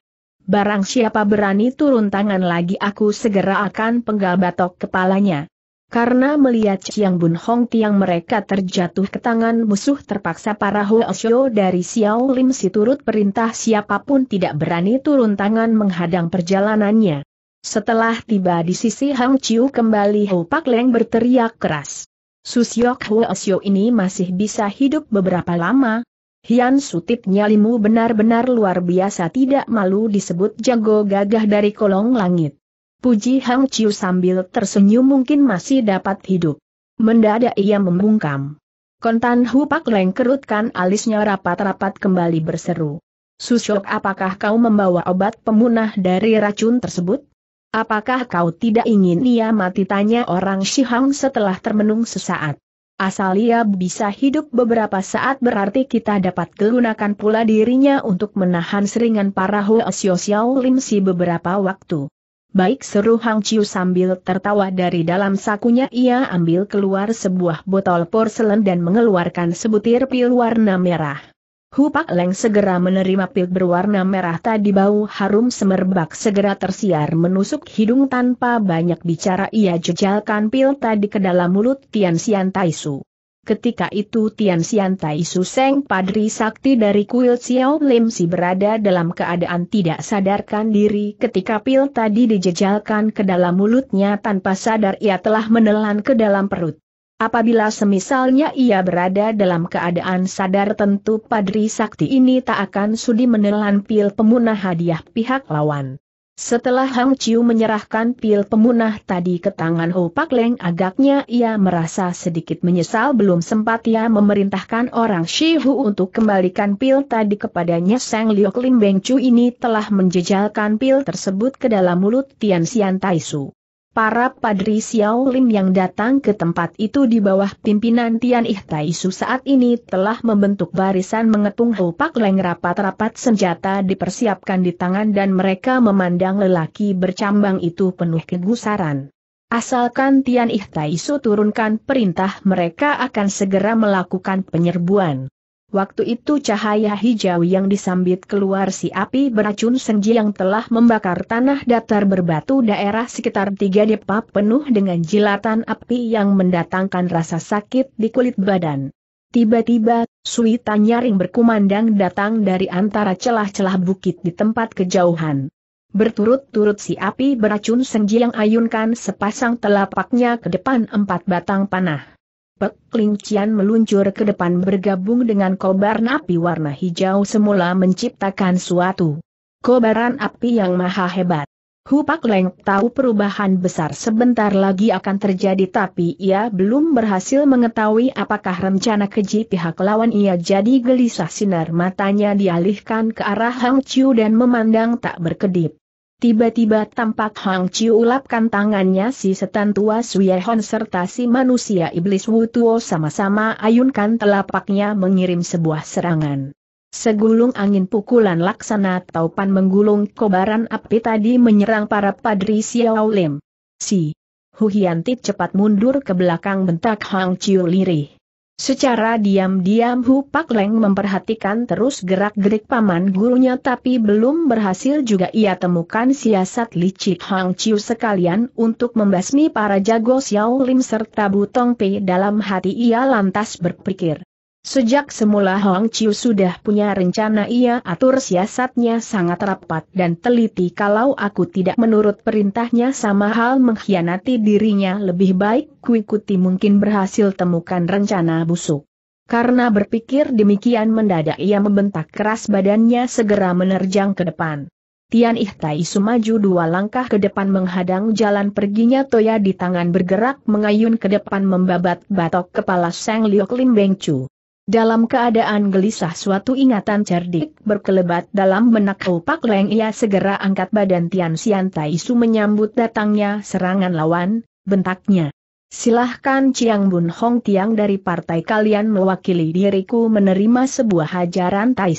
Barang siapa berani turun tangan lagi aku segera akan penggal batok kepalanya. Karena melihat siang Bun Hong Tiang mereka terjatuh ke tangan musuh terpaksa para Hoesyo dari Xiao Lim si turut perintah siapapun tidak berani turun tangan menghadang perjalanannya. Setelah tiba di sisi Hang Chiu kembali Hu Pak Leng berteriak keras. Susyok Hoesyo ini masih bisa hidup beberapa lama, Hian sutip nyalimu benar-benar luar biasa tidak malu disebut jago gagah dari kolong langit. Puji Hang Chiu sambil tersenyum mungkin masih dapat hidup. Mendadak ia membungkam. Kontan Hu Pak Leng kerutkan alisnya rapat-rapat kembali berseru. Susok apakah kau membawa obat pemunah dari racun tersebut? Apakah kau tidak ingin ia mati tanya orang Shihang setelah termenung sesaat. Asal ia bisa hidup beberapa saat berarti kita dapat gunakan pula dirinya untuk menahan seringan para Hoesio limsi beberapa waktu. Baik seru Hang Chiu sambil tertawa dari dalam sakunya ia ambil keluar sebuah botol porselen dan mengeluarkan sebutir pil warna merah. Hupak Leng segera menerima pil berwarna merah tadi bau harum semerbak segera tersiar menusuk hidung tanpa banyak bicara ia jejalkan pil tadi ke dalam mulut Tian Xian Taisu. Ketika itu Tian Xian Tai Su Seng Padri Sakti dari kuil Xiao Lim Si berada dalam keadaan tidak sadarkan diri ketika pil tadi dijejalkan ke dalam mulutnya tanpa sadar ia telah menelan ke dalam perut. Apabila semisalnya ia berada dalam keadaan sadar tentu Padri Sakti ini tak akan sudi menelan pil pemunah hadiah pihak lawan. Setelah Hang Chiu menyerahkan pil pemunah tadi ke tangan Ho Pak Leng agaknya ia merasa sedikit menyesal belum sempat ia memerintahkan orang Shi Hu untuk kembalikan pil tadi kepadanya Sang Liok Lim Beng Chu ini telah menjejalkan pil tersebut ke dalam mulut Tian Xian Tai Su. Para padri Xiao Lim yang datang ke tempat itu di bawah pimpinan Tian Ihtaisu saat ini telah membentuk barisan mengetung hopak leng rapat-rapat senjata dipersiapkan di tangan dan mereka memandang lelaki bercambang itu penuh kegusaran. Asalkan Tian Ihtaisu turunkan perintah mereka akan segera melakukan penyerbuan. Waktu itu cahaya hijau yang disambit keluar si api beracun senji yang telah membakar tanah datar berbatu daerah sekitar tiga depa penuh dengan jilatan api yang mendatangkan rasa sakit di kulit badan. Tiba-tiba, suita nyaring berkumandang datang dari antara celah-celah bukit di tempat kejauhan. Berturut-turut si api beracun senji yang ayunkan sepasang telapaknya ke depan empat batang panah. Pek meluncur ke depan bergabung dengan kobaran api warna hijau semula menciptakan suatu kobaran api yang maha hebat. Hu Pak Leng tahu perubahan besar sebentar lagi akan terjadi tapi ia belum berhasil mengetahui apakah rencana keji pihak lawan ia jadi gelisah sinar matanya dialihkan ke arah Hang Chiu dan memandang tak berkedip. Tiba-tiba tampak Hang Chiu ulapkan tangannya si setan tua Suyehon serta si manusia iblis Wutuo sama-sama ayunkan telapaknya mengirim sebuah serangan. Segulung angin pukulan laksana taupan menggulung kobaran api tadi menyerang para padri Xiao Lim. Si Huhianti cepat mundur ke belakang bentak Hang Chiu lirih. Secara diam-diam Hu Pak Leng memperhatikan terus gerak-gerik paman gurunya tapi belum berhasil juga ia temukan siasat licik Hang Chiu sekalian untuk membasmi para jago Xiao Lim serta Butong Pei dalam hati ia lantas berpikir. Sejak semula Hong Chiu sudah punya rencana ia atur siasatnya sangat rapat dan teliti kalau aku tidak menurut perintahnya sama hal mengkhianati dirinya lebih baik kuikuti mungkin berhasil temukan rencana busuk. Karena berpikir demikian mendadak ia membentak keras badannya segera menerjang ke depan. Tian Ihtai maju dua langkah ke depan menghadang jalan perginya Toya di tangan bergerak mengayun ke depan membabat batok kepala Sang Liok Lim Beng Chu. Dalam keadaan gelisah suatu ingatan cerdik berkelebat dalam benak Pak Leng ia segera angkat badan Tian Xian Tai Su menyambut datangnya serangan lawan, bentaknya. Silahkan Chiang Bun Hong Tiang dari partai kalian mewakili diriku menerima sebuah hajaran Tai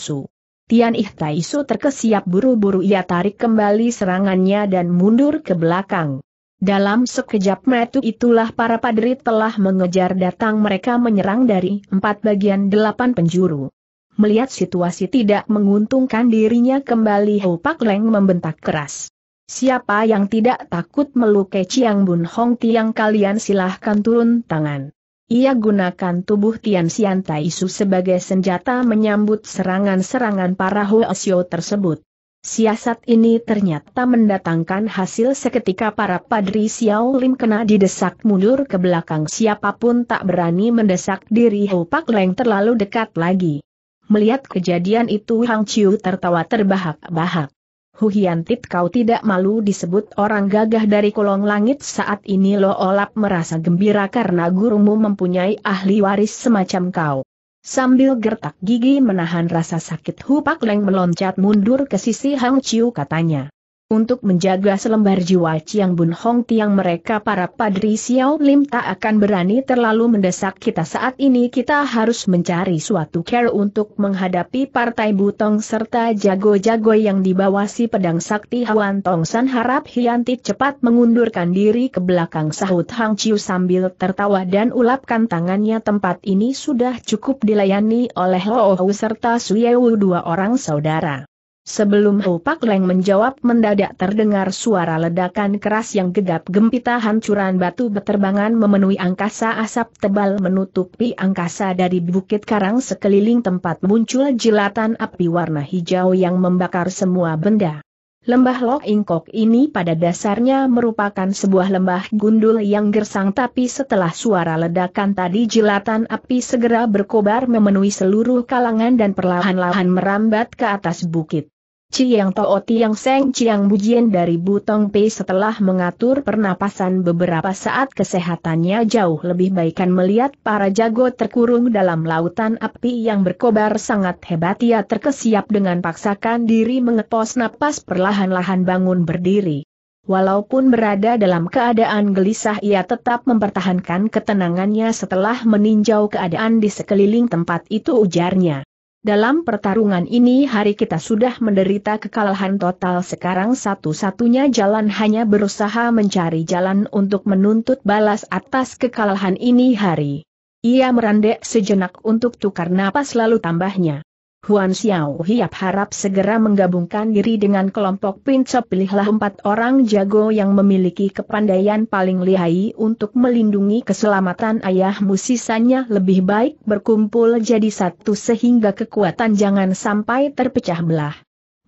Tian Ih Tai Su terkesiap buru-buru ia tarik kembali serangannya dan mundur ke belakang. Dalam sekejap metu itulah para padri telah mengejar datang mereka menyerang dari empat bagian delapan penjuru. Melihat situasi tidak menguntungkan dirinya kembali Hou Pak Leng membentak keras. Siapa yang tidak takut melukai Chiang Bun Hong Tiang kalian silahkan turun tangan. Ia gunakan tubuh Tian Xian Tai Su sebagai senjata menyambut serangan-serangan para Hou Asio tersebut. Siasat ini ternyata mendatangkan hasil seketika para padri Xiao Lim kena didesak mundur ke belakang siapapun tak berani mendesak diri Hou Pak Leng terlalu dekat lagi. Melihat kejadian itu Hang Chiu tertawa terbahak-bahak. Hu Hiantit kau tidak malu disebut orang gagah dari kolong langit saat ini Lo Olap merasa gembira karena gurumu mempunyai ahli waris semacam kau. Sambil gertak gigi menahan rasa sakit Hupak Leng meloncat mundur ke sisi Hang Chiu katanya. Untuk menjaga selembar jiwa Chiang Bun Hong Tiang mereka para padri Xiao Lim tak akan berani terlalu mendesak kita saat ini kita harus mencari suatu care untuk menghadapi partai butong serta jago-jago yang dibawasi pedang sakti Hwan Tong San harap Hianti cepat mengundurkan diri ke belakang sahut Hang Chiu sambil tertawa dan ulapkan tangannya tempat ini sudah cukup dilayani oleh Ho Hou serta Suyewu dua orang saudara. Sebelum Ho Pak Leng menjawab mendadak terdengar suara ledakan keras yang gegap gempita hancuran batu beterbangan memenuhi angkasa asap tebal menutupi angkasa dari bukit karang sekeliling tempat muncul jilatan api warna hijau yang membakar semua benda. Lembah Lok Ingkok ini pada dasarnya merupakan sebuah lembah gundul yang gersang tapi setelah suara ledakan tadi jilatan api segera berkobar memenuhi seluruh kalangan dan perlahan-lahan merambat ke atas bukit. Chiang Tao Tiang Seng yang Bujian dari Butong Pei setelah mengatur pernapasan beberapa saat kesehatannya jauh lebih baikkan melihat para jago terkurung dalam lautan api yang berkobar sangat hebat ia terkesiap dengan paksakan diri mengepos napas perlahan-lahan bangun berdiri. Walaupun berada dalam keadaan gelisah ia tetap mempertahankan ketenangannya setelah meninjau keadaan di sekeliling tempat itu ujarnya. Dalam pertarungan ini hari kita sudah menderita kekalahan total sekarang satu-satunya jalan hanya berusaha mencari jalan untuk menuntut balas atas kekalahan ini hari. Ia merandek sejenak untuk tukar napas lalu tambahnya. Huan Xiao Hiap harap segera menggabungkan diri dengan kelompok Pincop pilihlah empat orang jago yang memiliki kepandaian paling lihai untuk melindungi keselamatan ayahmu sisanya lebih baik berkumpul jadi satu sehingga kekuatan jangan sampai terpecah belah.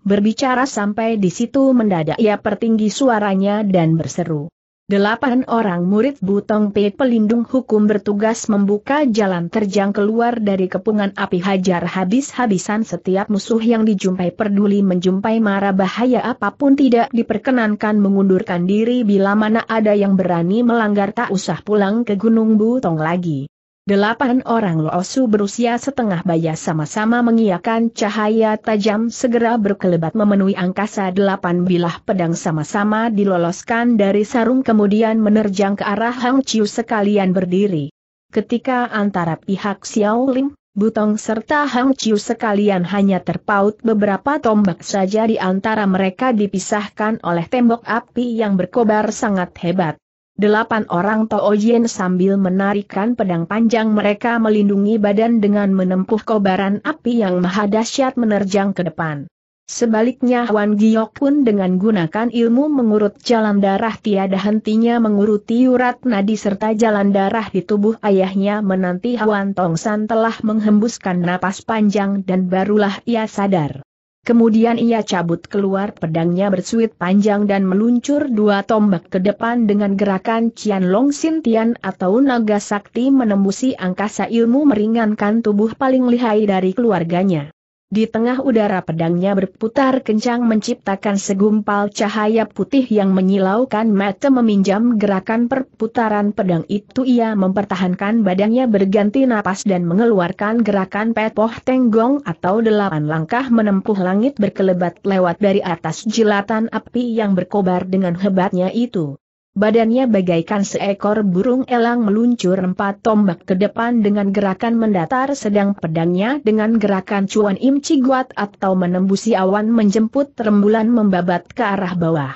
Berbicara sampai di situ mendadak ia pertinggi suaranya dan berseru. Delapan orang murid Butong Pei pelindung hukum bertugas membuka jalan terjang keluar dari kepungan api hajar habis-habisan setiap musuh yang dijumpai peduli menjumpai mara bahaya apapun tidak diperkenankan mengundurkan diri bila mana ada yang berani melanggar tak usah pulang ke Gunung Butong lagi. Delapan orang loosu berusia setengah baya sama-sama mengiakan cahaya tajam segera berkelebat memenuhi angkasa delapan bilah pedang sama-sama diloloskan dari sarung kemudian menerjang ke arah Hang Chiu sekalian berdiri. Ketika antara pihak Xiao Lim, Butong serta Hang Chiu sekalian hanya terpaut beberapa tombak saja di antara mereka dipisahkan oleh tembok api yang berkobar sangat hebat. Delapan orang Tooyen sambil menarikan pedang panjang mereka melindungi badan dengan menempuh kobaran api yang maha dahsyat menerjang ke depan. Sebaliknya Wan Giok pun dengan gunakan ilmu mengurut jalan darah tiada hentinya menguruti urat nadi serta jalan darah di tubuh ayahnya menanti Tong San telah menghembuskan napas panjang dan barulah ia sadar. Kemudian ia cabut keluar pedangnya bersuit panjang dan meluncur dua tombak ke depan dengan gerakan Cian Long Sin atau naga sakti menembusi angkasa ilmu meringankan tubuh paling lihai dari keluarganya. Di tengah udara pedangnya berputar kencang menciptakan segumpal cahaya putih yang menyilaukan mata meminjam gerakan perputaran pedang itu ia mempertahankan badannya berganti napas dan mengeluarkan gerakan petoh tenggong atau delapan langkah menempuh langit berkelebat lewat dari atas jilatan api yang berkobar dengan hebatnya itu badannya bagaikan seekor burung elang meluncur empat tombak ke depan dengan gerakan mendatar sedang pedangnya dengan gerakan cuan im ciguat atau menembusi awan menjemput rembulan membabat ke arah bawah.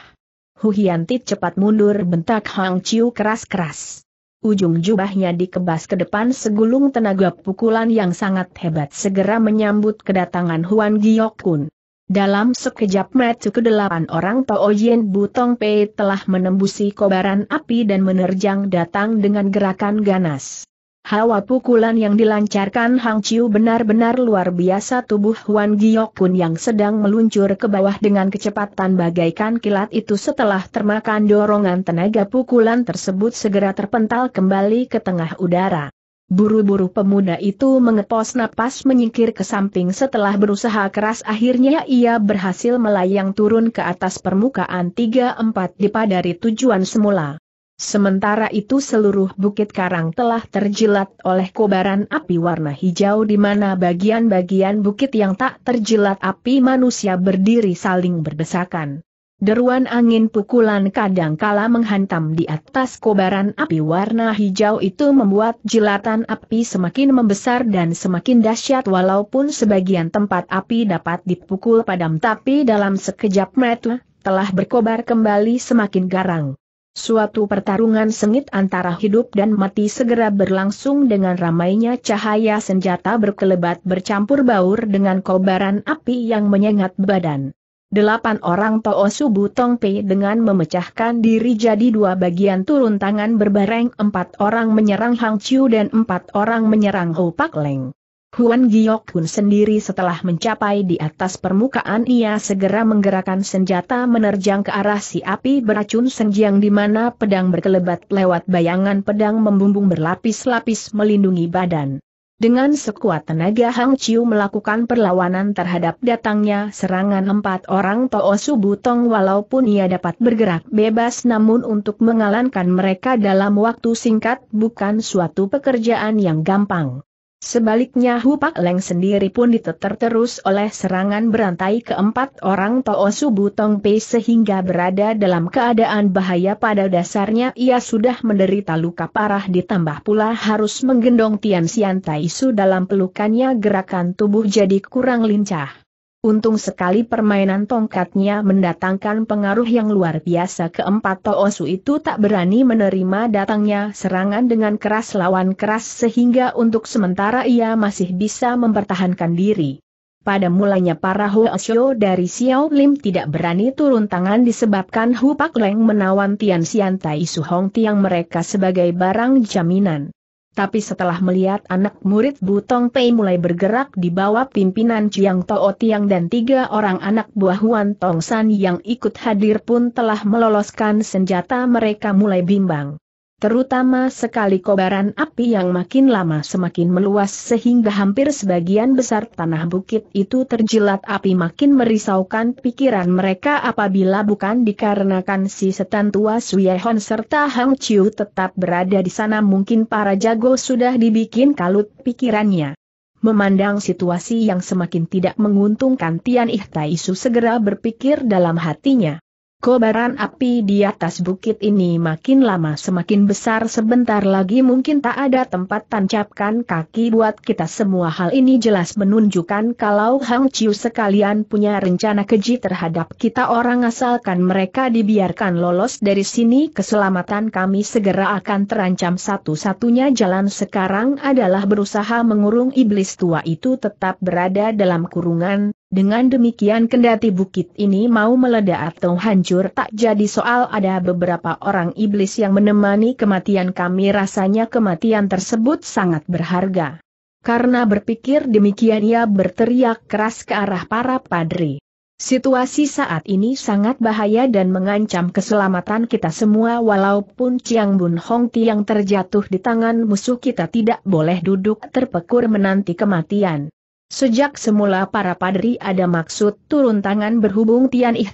Hu Huhianti cepat mundur bentak Hang Chiu keras-keras. Ujung jubahnya dikebas ke depan segulung tenaga pukulan yang sangat hebat segera menyambut kedatangan Huan Giok Kun. Dalam sekejap mata kedelapan orang Tao Yen Butong Pei telah menembusi kobaran api dan menerjang datang dengan gerakan ganas. Hawa pukulan yang dilancarkan Hang Chiu benar-benar luar biasa tubuh Huan Giokun yang sedang meluncur ke bawah dengan kecepatan bagaikan kilat itu setelah termakan dorongan tenaga pukulan tersebut segera terpental kembali ke tengah udara. Buru-buru pemuda itu mengepos napas menyingkir ke samping setelah berusaha keras akhirnya ia berhasil melayang turun ke atas permukaan 3-4 dipa dari tujuan semula. Sementara itu seluruh bukit karang telah terjilat oleh kobaran api warna hijau di mana bagian-bagian bukit yang tak terjilat api manusia berdiri saling berdesakan. Deruan angin pukulan kadang kala menghantam di atas kobaran api warna hijau itu membuat jilatan api semakin membesar dan semakin dahsyat walaupun sebagian tempat api dapat dipukul padam tapi dalam sekejap mata, telah berkobar kembali semakin garang. Suatu pertarungan sengit antara hidup dan mati segera berlangsung dengan ramainya cahaya senjata berkelebat bercampur baur dengan kobaran api yang menyengat badan. Delapan orang Too Subu Pei dengan memecahkan diri jadi dua bagian turun tangan berbareng empat orang menyerang Hang Chiu dan empat orang menyerang Ho Pak Leng. Huan Giok Hun sendiri setelah mencapai di atas permukaan ia segera menggerakkan senjata menerjang ke arah si api beracun senjang di mana pedang berkelebat lewat bayangan pedang membumbung berlapis-lapis melindungi badan. Dengan sekuat tenaga Hang Chiu melakukan perlawanan terhadap datangnya serangan empat orang Su Butong. walaupun ia dapat bergerak bebas namun untuk mengalankan mereka dalam waktu singkat bukan suatu pekerjaan yang gampang. Sebaliknya Hu Pak Leng sendiri pun diteter terus oleh serangan berantai keempat orang Toosu Su Butong Pei sehingga berada dalam keadaan bahaya pada dasarnya ia sudah menderita luka parah ditambah pula harus menggendong Tian Sian Tai Su dalam pelukannya gerakan tubuh jadi kurang lincah. Untung sekali permainan tongkatnya mendatangkan pengaruh yang luar biasa keempat Toosu itu tak berani menerima datangnya serangan dengan keras lawan keras sehingga untuk sementara ia masih bisa mempertahankan diri. Pada mulanya para Hoesyo dari Xiao Lim tidak berani turun tangan disebabkan Hu Pak Leng menawan Tian Xian Su Hong Tiang mereka sebagai barang jaminan. Tapi setelah melihat anak murid Butong Pei mulai bergerak di bawah pimpinan Chiang Tao Tiang dan tiga orang anak buah Huan Tong San yang ikut hadir pun telah meloloskan senjata mereka mulai bimbang terutama sekali kobaran api yang makin lama semakin meluas sehingga hampir sebagian besar tanah bukit itu terjilat api makin merisaukan pikiran mereka apabila bukan dikarenakan si setan tua Suyehon serta Hang Chiu tetap berada di sana mungkin para jago sudah dibikin kalut pikirannya. Memandang situasi yang semakin tidak menguntungkan Tian Ihtaisu segera berpikir dalam hatinya. Kobaran api di atas bukit ini makin lama semakin besar sebentar lagi mungkin tak ada tempat tancapkan kaki buat kita semua hal ini jelas menunjukkan kalau Hang Chiu sekalian punya rencana keji terhadap kita orang asalkan mereka dibiarkan lolos dari sini keselamatan kami segera akan terancam satu-satunya jalan sekarang adalah berusaha mengurung iblis tua itu tetap berada dalam kurungan, dengan demikian kendati bukit ini mau meledak atau hancur tak jadi soal ada beberapa orang iblis yang menemani kematian kami rasanya kematian tersebut sangat berharga. Karena berpikir demikian ia berteriak keras ke arah para padri. Situasi saat ini sangat bahaya dan mengancam keselamatan kita semua walaupun Chiang Bun Hong Ti yang terjatuh di tangan musuh kita tidak boleh duduk terpekur menanti kematian. Sejak semula para padri ada maksud turun tangan berhubung Tian Ih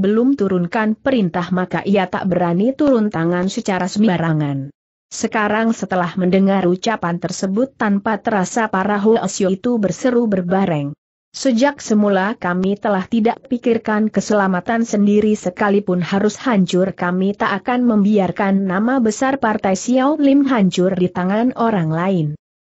belum turunkan perintah maka ia tak berani turun tangan secara sembarangan. Sekarang setelah mendengar ucapan tersebut tanpa terasa para Huasyo itu berseru berbareng. Sejak semula kami telah tidak pikirkan keselamatan sendiri sekalipun harus hancur kami tak akan membiarkan nama besar Partai Xiao Lim hancur di tangan orang lain.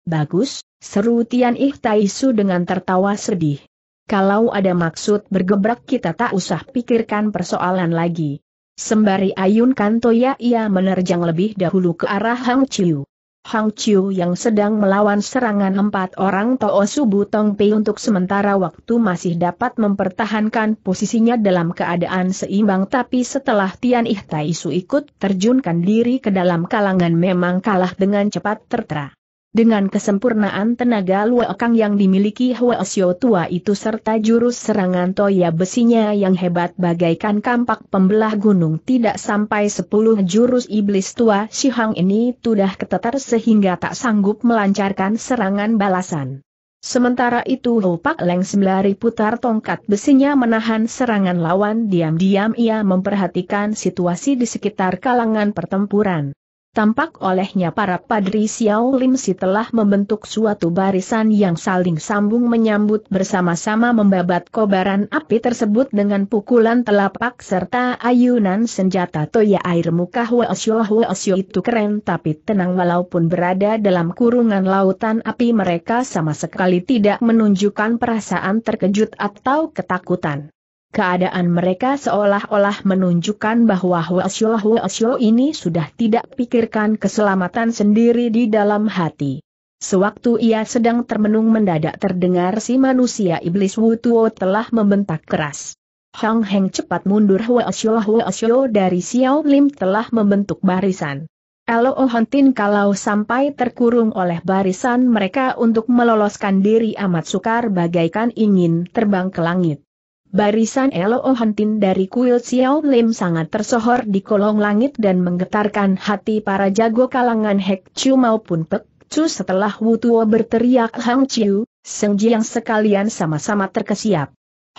Bagus, seru Tian Ih Taisu dengan tertawa sedih. Kalau ada maksud bergebrak kita tak usah pikirkan persoalan lagi. Sembari Ayun kan ya ia menerjang lebih dahulu ke arah Hang Chiu. Hang Chiu yang sedang melawan serangan empat orang Toosu Subu Tong Pei untuk sementara waktu masih dapat mempertahankan posisinya dalam keadaan seimbang tapi setelah Tian Ih Taisu ikut terjunkan diri ke dalam kalangan memang kalah dengan cepat tertera. Dengan kesempurnaan tenaga luakang yang dimiliki Huasyo tua itu serta jurus serangan toya besinya yang hebat bagaikan kampak pembelah gunung tidak sampai sepuluh jurus iblis tua Shihang ini sudah ketetar sehingga tak sanggup melancarkan serangan balasan. Sementara itu Pak Leng sembari putar tongkat besinya menahan serangan lawan diam-diam ia memperhatikan situasi di sekitar kalangan pertempuran. Tampak olehnya para padri Xiao Lim Si telah membentuk suatu barisan yang saling sambung menyambut bersama-sama membabat kobaran api tersebut dengan pukulan telapak serta ayunan senjata toya air muka Huasyo Huasyo itu keren tapi tenang walaupun berada dalam kurungan lautan api mereka sama sekali tidak menunjukkan perasaan terkejut atau ketakutan keadaan mereka seolah-olah menunjukkan bahwa Huasyo-Huasyo ini sudah tidak pikirkan keselamatan sendiri di dalam hati. Sewaktu ia sedang termenung mendadak terdengar si manusia iblis Wutuo telah membentak keras. Hang Heng cepat mundur Huasyo-Huasyo dari Xiao Lim telah membentuk barisan. Elo Hontin kalau sampai terkurung oleh barisan mereka untuk meloloskan diri amat sukar bagaikan ingin terbang ke langit. Barisan Elo Hantin dari kuil Xiao Lim sangat tersohor di kolong langit dan menggetarkan hati para jago kalangan Hek Chu maupun Pek Chu setelah Wutuo berteriak Hang Chiu, Seng Jiang sekalian sama-sama terkesiap.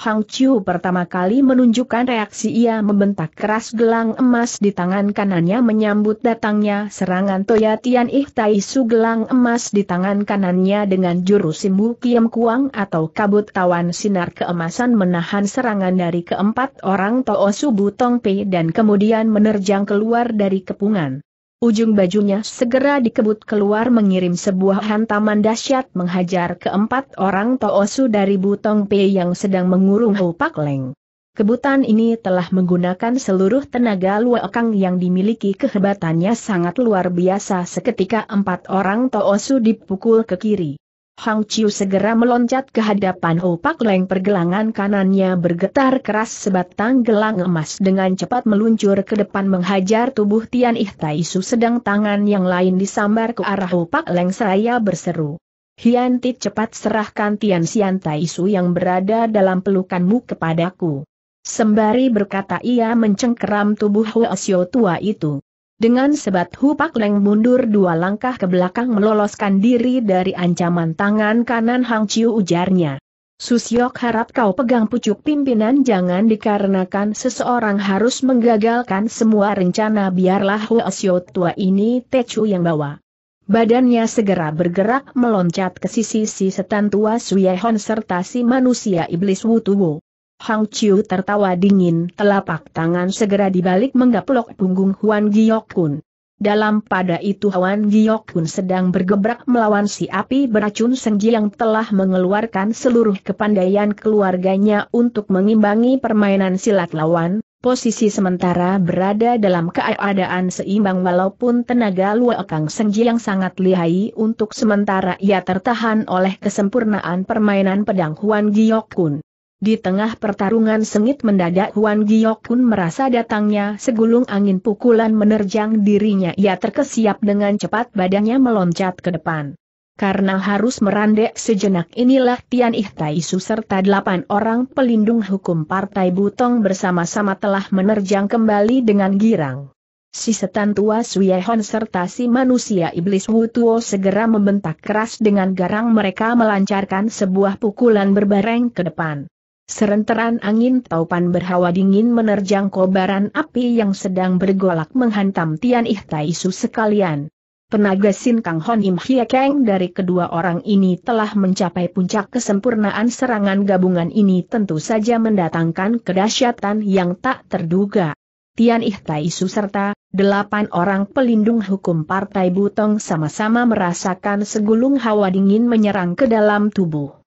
Hang Chiu pertama kali menunjukkan reaksi ia membentak keras gelang emas di tangan kanannya menyambut datangnya serangan Toya Tian Ih Tai Su gelang emas di tangan kanannya dengan jurus Simu kiam Kuang atau kabut tawan sinar keemasan menahan serangan dari keempat orang Toosu Butong Pei dan kemudian menerjang keluar dari kepungan. Ujung bajunya segera dikebut keluar mengirim sebuah hantaman dahsyat menghajar keempat orang Toosu dari Butong Pei yang sedang mengurung Hou Pak Leng. Kebutan ini telah menggunakan seluruh tenaga luakang yang dimiliki kehebatannya sangat luar biasa seketika empat orang Toosu dipukul ke kiri. Hang Chiu segera meloncat ke hadapan Opak Pak Leng pergelangan kanannya bergetar keras sebatang gelang emas dengan cepat meluncur ke depan menghajar tubuh Tian Ih Su. sedang tangan yang lain disambar ke arah opak Pak Leng seraya berseru. Hian Tit cepat serahkan Tian Sian Su yang berada dalam pelukanmu kepadaku. Sembari berkata ia mencengkeram tubuh Huo Xiao tua itu. Dengan sebat Hupak Leng mundur dua langkah ke belakang meloloskan diri dari ancaman tangan kanan Hang Chiu ujarnya. Susyok harap kau pegang pucuk pimpinan jangan dikarenakan seseorang harus menggagalkan semua rencana biarlah Huasyo tua ini Techu yang bawa. Badannya segera bergerak meloncat ke sisi si setan tua Suyehon serta si manusia iblis Wutuwo. Hang Chiu tertawa dingin, telapak tangan segera dibalik menggaplok punggung Huan Giok Kun. Dalam pada itu Huan Giok Kun sedang bergebrak melawan si api beracun senji yang telah mengeluarkan seluruh kepandaian keluarganya untuk mengimbangi permainan silat lawan, posisi sementara berada dalam keadaan seimbang walaupun tenaga Luokang Senji yang sangat lihai untuk sementara ia tertahan oleh kesempurnaan permainan pedang Huan Giok Kun. Di tengah pertarungan sengit mendadak Huan Giokun merasa datangnya segulung angin pukulan menerjang dirinya. Ia terkesiap dengan cepat badannya meloncat ke depan. Karena harus merandek sejenak inilah Tian Ih Su serta delapan orang pelindung hukum Partai Butong bersama-sama telah menerjang kembali dengan girang. Si setan tua Suyehon serta si manusia iblis Wu Tuo segera membentak keras dengan garang mereka melancarkan sebuah pukulan berbareng ke depan. Serenteran angin taupan berhawa dingin menerjang kobaran api yang sedang bergolak menghantam Tian Ih Taisu sekalian. Tenaga Sin Kang Hon Im Hye Kang dari kedua orang ini telah mencapai puncak kesempurnaan serangan gabungan ini tentu saja mendatangkan kedahsyatan yang tak terduga. Tian Ih Taisu serta delapan orang pelindung hukum Partai Butong sama-sama merasakan segulung hawa dingin menyerang ke dalam tubuh.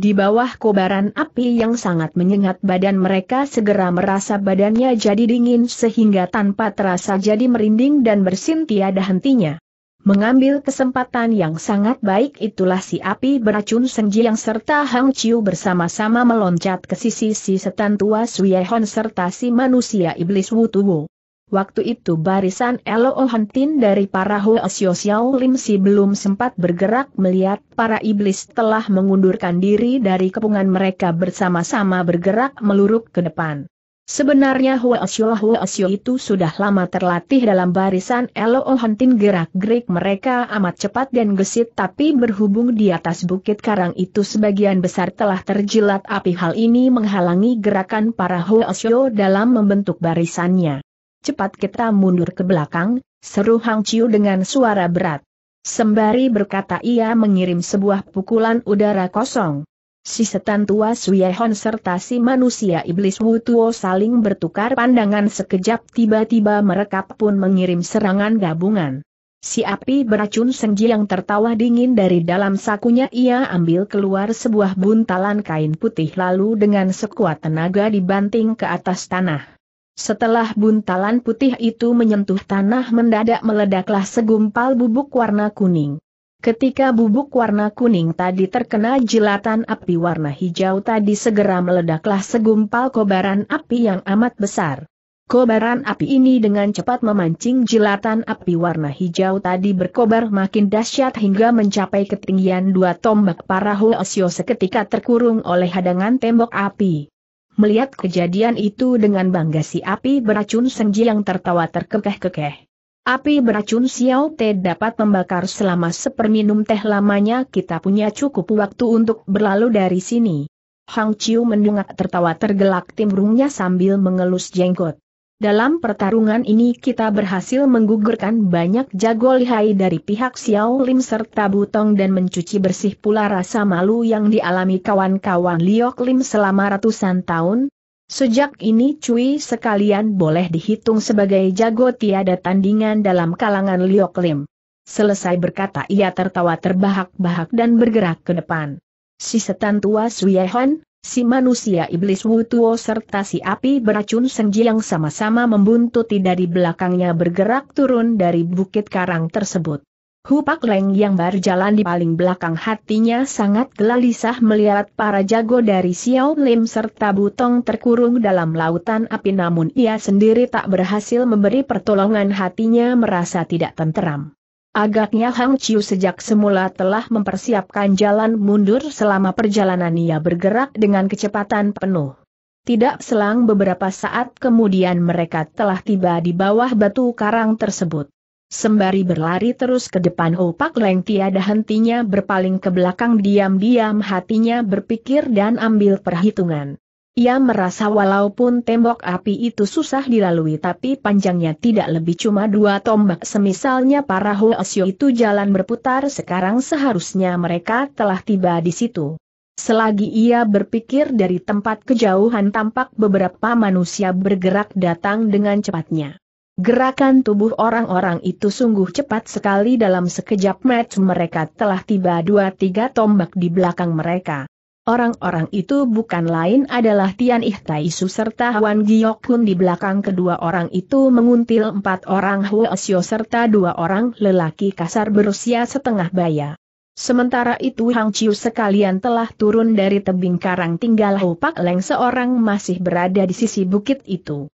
Di bawah kobaran api yang sangat menyengat badan mereka segera merasa badannya jadi dingin sehingga tanpa terasa jadi merinding dan bersin tiada hentinya. Mengambil kesempatan yang sangat baik itulah si api beracun Senji yang serta Hang Chiu bersama-sama meloncat ke sisi si setan tua Suyehon serta si manusia iblis Wutuwo. Waktu itu barisan Elo Hantin dari para Huo Xiao Lim Si belum sempat bergerak melihat para iblis telah mengundurkan diri dari kepungan mereka bersama-sama bergerak meluruk ke depan. Sebenarnya Huo Asio itu sudah lama terlatih dalam barisan Elo Hantin gerak-gerik mereka amat cepat dan gesit tapi berhubung di atas bukit karang itu sebagian besar telah terjilat api hal ini menghalangi gerakan para Asio dalam membentuk barisannya cepat kita mundur ke belakang, seru Hang Chiu dengan suara berat. Sembari berkata ia mengirim sebuah pukulan udara kosong. Si setan tua Suyehon serta si manusia iblis Wu Tuo saling bertukar pandangan sekejap tiba-tiba mereka pun mengirim serangan gabungan. Si api beracun senji yang tertawa dingin dari dalam sakunya ia ambil keluar sebuah buntalan kain putih lalu dengan sekuat tenaga dibanting ke atas tanah. Setelah buntalan putih itu menyentuh tanah mendadak meledaklah segumpal bubuk warna kuning. Ketika bubuk warna kuning tadi terkena jelatan api warna hijau tadi segera meledaklah segumpal kobaran api yang amat besar. Kobaran api ini dengan cepat memancing jelatan api warna hijau tadi berkobar makin dahsyat hingga mencapai ketinggian dua tombak para Hoesyo seketika terkurung oleh hadangan tembok api. Melihat kejadian itu dengan bangga si api beracun senji yang tertawa terkekeh-kekeh. Api beracun Xiao Te dapat membakar selama seperminum teh lamanya kita punya cukup waktu untuk berlalu dari sini. Hang Chiu mendungak tertawa tergelak timbrungnya sambil mengelus jenggot. Dalam pertarungan ini kita berhasil menggugurkan banyak jago lihai dari pihak Xiao Lim serta Butong dan mencuci bersih pula rasa malu yang dialami kawan-kawan Liok Lim selama ratusan tahun. Sejak ini Cui sekalian boleh dihitung sebagai jago tiada tandingan dalam kalangan Liok Lim. Selesai berkata ia tertawa terbahak-bahak dan bergerak ke depan. Si setan tua Suyehan, Si manusia iblis Wutuo serta si api beracun senji yang sama-sama membuntuti dari belakangnya bergerak turun dari bukit karang tersebut. Hupak Leng yang berjalan di paling belakang hatinya sangat gelisah melihat para jago dari Xiao Lim serta Butong terkurung dalam lautan api namun ia sendiri tak berhasil memberi pertolongan hatinya merasa tidak tenteram. Agaknya Hang Chiu sejak semula telah mempersiapkan jalan mundur selama perjalanan ia bergerak dengan kecepatan penuh. Tidak selang beberapa saat kemudian mereka telah tiba di bawah batu karang tersebut. Sembari berlari terus ke depan Opak Leng tiada hentinya berpaling ke belakang diam-diam hatinya berpikir dan ambil perhitungan. Ia merasa walaupun tembok api itu susah dilalui tapi panjangnya tidak lebih cuma dua tombak semisalnya para Hoesyo itu jalan berputar sekarang seharusnya mereka telah tiba di situ. Selagi ia berpikir dari tempat kejauhan tampak beberapa manusia bergerak datang dengan cepatnya. Gerakan tubuh orang-orang itu sungguh cepat sekali dalam sekejap match mereka telah tiba dua tiga tombak di belakang mereka. Orang-orang itu bukan lain adalah Tian Ih serta Wan Giok Kun di belakang kedua orang itu menguntil empat orang Huasio serta dua orang lelaki kasar berusia setengah baya. Sementara itu Hang Chiu sekalian telah turun dari tebing karang tinggal Pak Leng seorang masih berada di sisi bukit itu.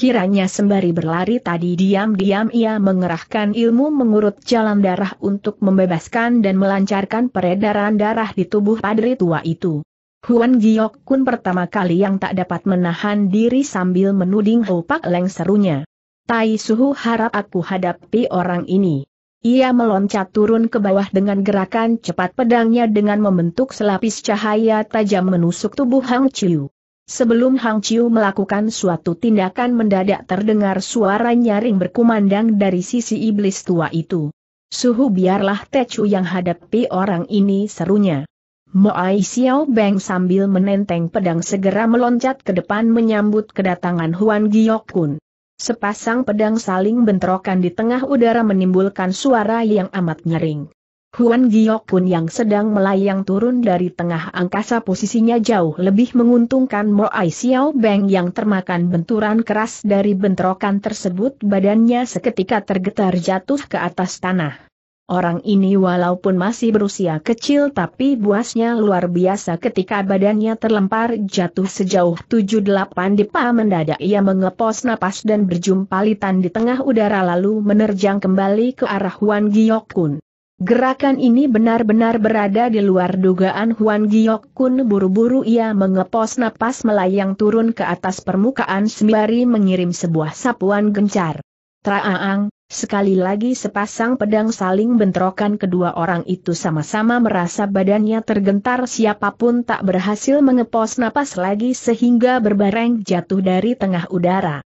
Kiranya sembari berlari tadi diam-diam ia mengerahkan ilmu mengurut jalan darah untuk membebaskan dan melancarkan peredaran darah di tubuh padri tua itu. Huan Giok Kun pertama kali yang tak dapat menahan diri sambil menuding Ho Pak Leng serunya. Tai Suhu harap aku hadapi orang ini. Ia meloncat turun ke bawah dengan gerakan cepat pedangnya dengan membentuk selapis cahaya tajam menusuk tubuh Hang Chiu. Sebelum Hang Chiu melakukan suatu tindakan mendadak terdengar suara nyaring berkumandang dari sisi iblis tua itu. Suhu biarlah Techu yang hadapi orang ini serunya. Moai Xiao Beng sambil menenteng pedang segera meloncat ke depan menyambut kedatangan Huan Giok Kun. Sepasang pedang saling bentrokan di tengah udara menimbulkan suara yang amat nyaring. Huan Giok pun yang sedang melayang turun dari tengah angkasa posisinya jauh lebih menguntungkan Mo Ai Xiao Beng yang termakan benturan keras dari bentrokan tersebut badannya seketika tergetar jatuh ke atas tanah. Orang ini walaupun masih berusia kecil tapi buasnya luar biasa ketika badannya terlempar jatuh sejauh 7-8 depa mendadak ia mengepos napas dan berjumpalitan di tengah udara lalu menerjang kembali ke arah Huan Giok Kun. Gerakan ini benar-benar berada di luar dugaan Huan Giok Kun buru-buru ia mengepos napas melayang turun ke atas permukaan sembari mengirim sebuah sapuan gencar. Traaang, sekali lagi sepasang pedang saling bentrokan kedua orang itu sama-sama merasa badannya tergentar siapapun tak berhasil mengepos napas lagi sehingga berbareng jatuh dari tengah udara.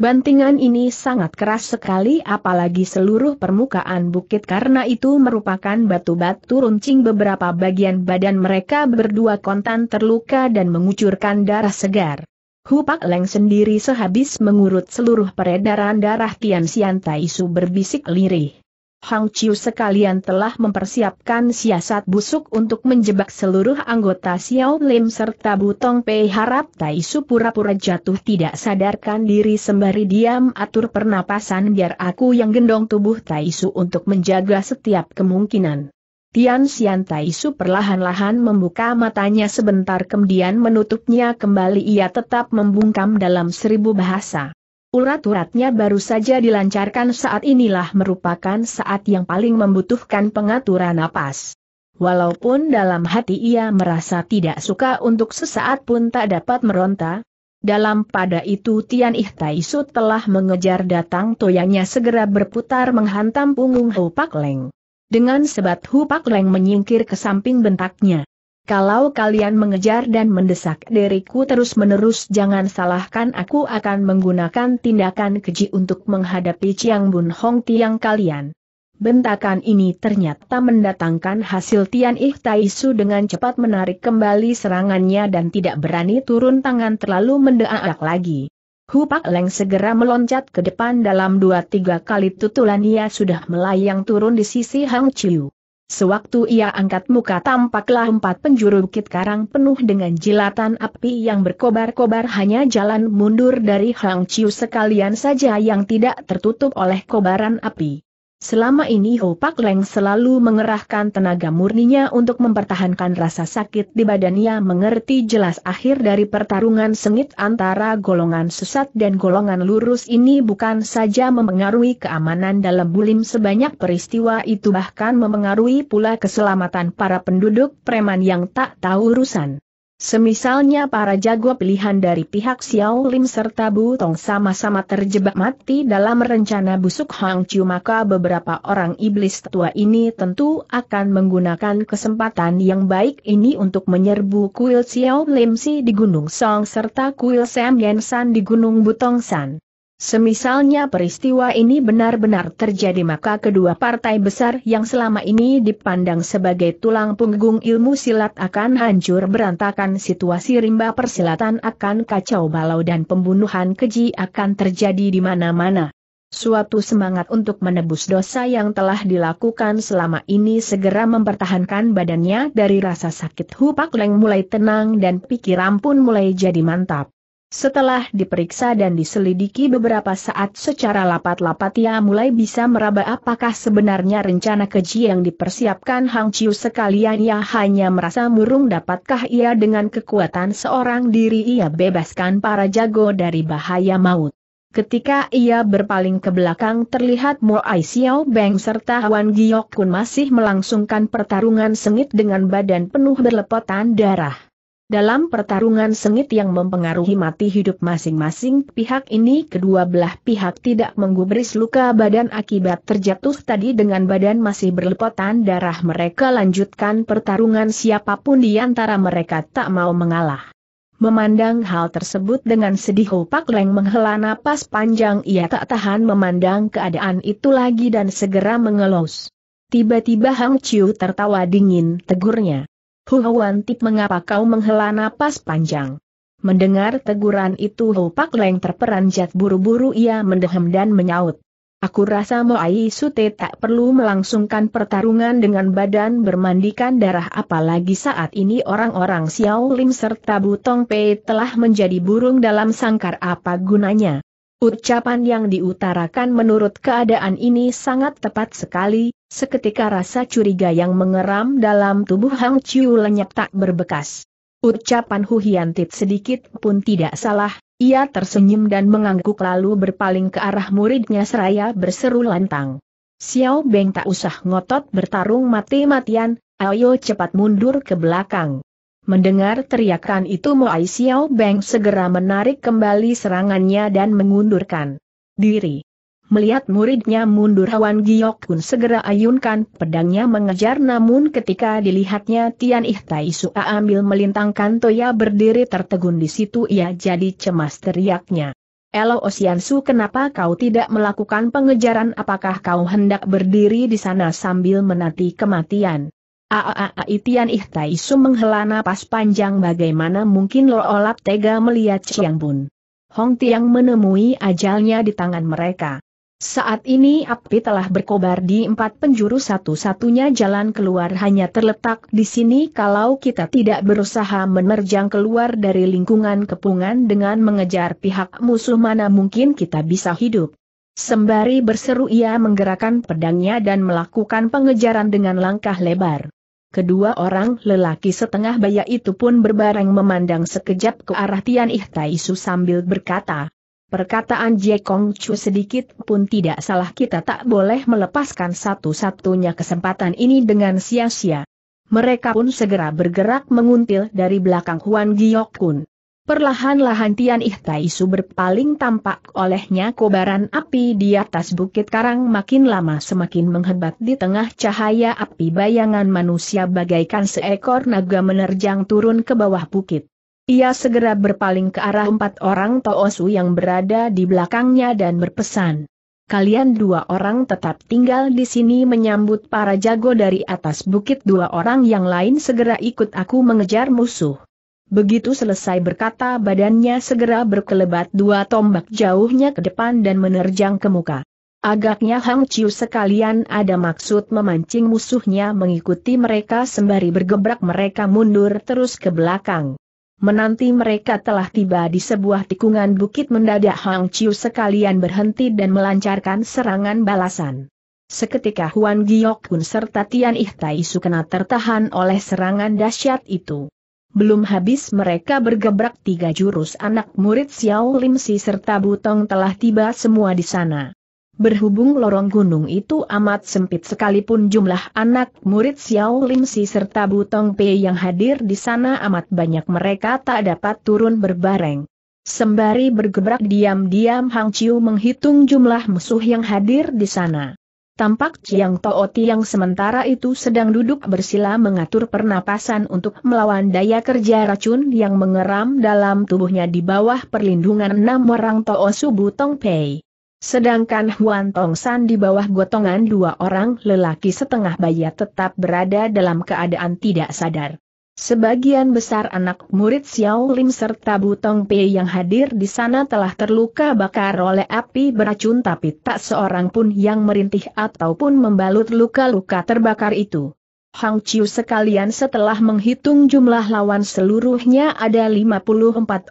Bantingan ini sangat keras sekali apalagi seluruh permukaan bukit karena itu merupakan batu-batu runcing beberapa bagian badan mereka berdua kontan terluka dan mengucurkan darah segar. Hupak Leng sendiri sehabis mengurut seluruh peredaran darah Tian Xian Su berbisik lirih. Hang Chiu sekalian telah mempersiapkan siasat busuk untuk menjebak seluruh anggota Xiao Lim serta Butong Pei harap Tai Su pura-pura jatuh tidak sadarkan diri sembari diam atur pernapasan biar aku yang gendong tubuh Tai Su untuk menjaga setiap kemungkinan. Tian Xian Tai Su perlahan-lahan membuka matanya sebentar kemudian menutupnya kembali ia tetap membungkam dalam seribu bahasa. Urat-uratnya baru saja dilancarkan saat inilah merupakan saat yang paling membutuhkan pengaturan napas. Walaupun dalam hati ia merasa tidak suka untuk sesaat pun tak dapat meronta, dalam pada itu Tian Ih Taisu telah mengejar datang toyangnya segera berputar menghantam punggung Hu Pak Leng. Dengan sebat Hu Pak Leng menyingkir ke samping bentaknya. Kalau kalian mengejar dan mendesak diriku terus-menerus jangan salahkan aku akan menggunakan tindakan keji untuk menghadapi Chiang Bun Hong Tiang kalian. Bentakan ini ternyata mendatangkan hasil Tian Ih Su dengan cepat menarik kembali serangannya dan tidak berani turun tangan terlalu mendeak lagi. Hu Pak Leng segera meloncat ke depan dalam dua tiga kali tutulan ia sudah melayang turun di sisi Hang Chiu. Sewaktu ia angkat muka tampaklah empat penjuru bukit karang penuh dengan jilatan api yang berkobar-kobar hanya jalan mundur dari Hang Chiu sekalian saja yang tidak tertutup oleh kobaran api. Selama ini Ho Pak Leng selalu mengerahkan tenaga murninya untuk mempertahankan rasa sakit di badannya mengerti jelas akhir dari pertarungan sengit antara golongan sesat dan golongan lurus ini bukan saja memengaruhi keamanan dalam bulim sebanyak peristiwa itu bahkan memengaruhi pula keselamatan para penduduk preman yang tak tahu urusan. Semisalnya para jago pilihan dari pihak Xiao Lim serta Bu Tong sama-sama terjebak mati dalam rencana busuk Hang Chiu maka beberapa orang iblis tua ini tentu akan menggunakan kesempatan yang baik ini untuk menyerbu kuil Xiao Lim Si di Gunung Song serta kuil Sam Yen San di Gunung Butong San. Semisalnya peristiwa ini benar-benar terjadi maka kedua partai besar yang selama ini dipandang sebagai tulang punggung ilmu silat akan hancur berantakan situasi rimba persilatan akan kacau balau dan pembunuhan keji akan terjadi di mana-mana. Suatu semangat untuk menebus dosa yang telah dilakukan selama ini segera mempertahankan badannya dari rasa sakit Hupak Leng mulai tenang dan pikiran pun mulai jadi mantap. Setelah diperiksa dan diselidiki beberapa saat secara lapat-lapat ia mulai bisa meraba apakah sebenarnya rencana keji yang dipersiapkan Hang Chiu sekalian ia hanya merasa murung dapatkah ia dengan kekuatan seorang diri ia bebaskan para jago dari bahaya maut. Ketika ia berpaling ke belakang terlihat Ai Xiao Beng serta Wan Giok Kun masih melangsungkan pertarungan sengit dengan badan penuh berlepotan darah. Dalam pertarungan sengit yang mempengaruhi mati hidup masing-masing pihak ini kedua belah pihak tidak menggubris luka badan akibat terjatuh tadi dengan badan masih berlepotan darah mereka lanjutkan pertarungan siapapun di antara mereka tak mau mengalah. Memandang hal tersebut dengan sedih Pak Leng menghela napas panjang ia tak tahan memandang keadaan itu lagi dan segera mengelos. Tiba-tiba Hang Chiu tertawa dingin tegurnya. Tip mengapa kau menghela napas panjang? Mendengar teguran itu Hu Pak Leng terperanjat buru-buru ia mendehem dan menyaut. Aku rasa Moai Sute tak perlu melangsungkan pertarungan dengan badan bermandikan darah apalagi saat ini orang-orang Xiao Lim serta Butong Pei telah menjadi burung dalam sangkar apa gunanya. Ucapan yang diutarakan menurut keadaan ini sangat tepat sekali, Seketika rasa curiga yang mengeram dalam tubuh Hang Chiu lenyap tak berbekas. Ucapan Hu Hiantit sedikit pun tidak salah, ia tersenyum dan mengangguk lalu berpaling ke arah muridnya seraya berseru lantang. Xiao Beng tak usah ngotot bertarung mati-matian, ayo cepat mundur ke belakang. Mendengar teriakan itu Moai Xiao Beng segera menarik kembali serangannya dan mengundurkan diri. Melihat muridnya mundur Hwan Giok pun segera ayunkan pedangnya mengejar namun ketika dilihatnya Tian Ih Tai Sua ambil melintangkan Toya berdiri tertegun di situ ia jadi cemas teriaknya. Elo Osiansu kenapa kau tidak melakukan pengejaran apakah kau hendak berdiri di sana sambil menanti kematian? Aaai Tian Ih Tai Su menghela napas panjang bagaimana mungkin Lo Olap tega melihat Chiang Bun. Hong Tiang menemui ajalnya di tangan mereka. Saat ini api telah berkobar di empat penjuru satu-satunya jalan keluar hanya terletak di sini kalau kita tidak berusaha menerjang keluar dari lingkungan kepungan dengan mengejar pihak musuh mana mungkin kita bisa hidup. Sembari berseru ia menggerakkan pedangnya dan melakukan pengejaran dengan langkah lebar. Kedua orang lelaki setengah baya itu pun berbareng memandang sekejap ke arah Tian Ihtaisu sambil berkata, Perkataan Jekong Kong Chu sedikit pun tidak salah kita tak boleh melepaskan satu-satunya kesempatan ini dengan sia-sia. Mereka pun segera bergerak menguntil dari belakang Huan Giok Kun. Perlahan-lahan Tian Ih Su berpaling tampak olehnya kobaran api di atas bukit karang makin lama semakin menghebat di tengah cahaya api bayangan manusia bagaikan seekor naga menerjang turun ke bawah bukit. Ia segera berpaling ke arah empat orang Toosu yang berada di belakangnya dan berpesan. Kalian dua orang tetap tinggal di sini menyambut para jago dari atas bukit dua orang yang lain segera ikut aku mengejar musuh. Begitu selesai berkata badannya segera berkelebat dua tombak jauhnya ke depan dan menerjang ke muka. Agaknya Hang Chiu sekalian ada maksud memancing musuhnya mengikuti mereka sembari bergebrak mereka mundur terus ke belakang. Menanti mereka telah tiba di sebuah tikungan bukit mendadak Hang Chiu sekalian berhenti dan melancarkan serangan balasan. Seketika Huan Giok Kun serta Tian Ih Tai Su kena tertahan oleh serangan dahsyat itu. Belum habis mereka bergebrak tiga jurus anak murid Xiao Lim Si serta Butong telah tiba semua di sana. Berhubung lorong gunung itu amat sempit sekalipun jumlah anak murid Xiao Lim Si serta Butong Pei yang hadir di sana amat banyak mereka tak dapat turun berbareng. Sembari bergebrak diam-diam Hang Chiu menghitung jumlah musuh yang hadir di sana. Tampak Chiang Ti yang sementara itu sedang duduk bersila mengatur pernapasan untuk melawan daya kerja racun yang mengeram dalam tubuhnya di bawah perlindungan enam orang Too Su Tong Pei. Sedangkan Huan Tong San di bawah gotongan dua orang lelaki setengah baya tetap berada dalam keadaan tidak sadar. Sebagian besar anak murid Xiao Lim serta Butong Pei yang hadir di sana telah terluka bakar oleh api beracun tapi tak seorang pun yang merintih ataupun membalut luka-luka terbakar itu. Hang Chiu sekalian setelah menghitung jumlah lawan seluruhnya ada 54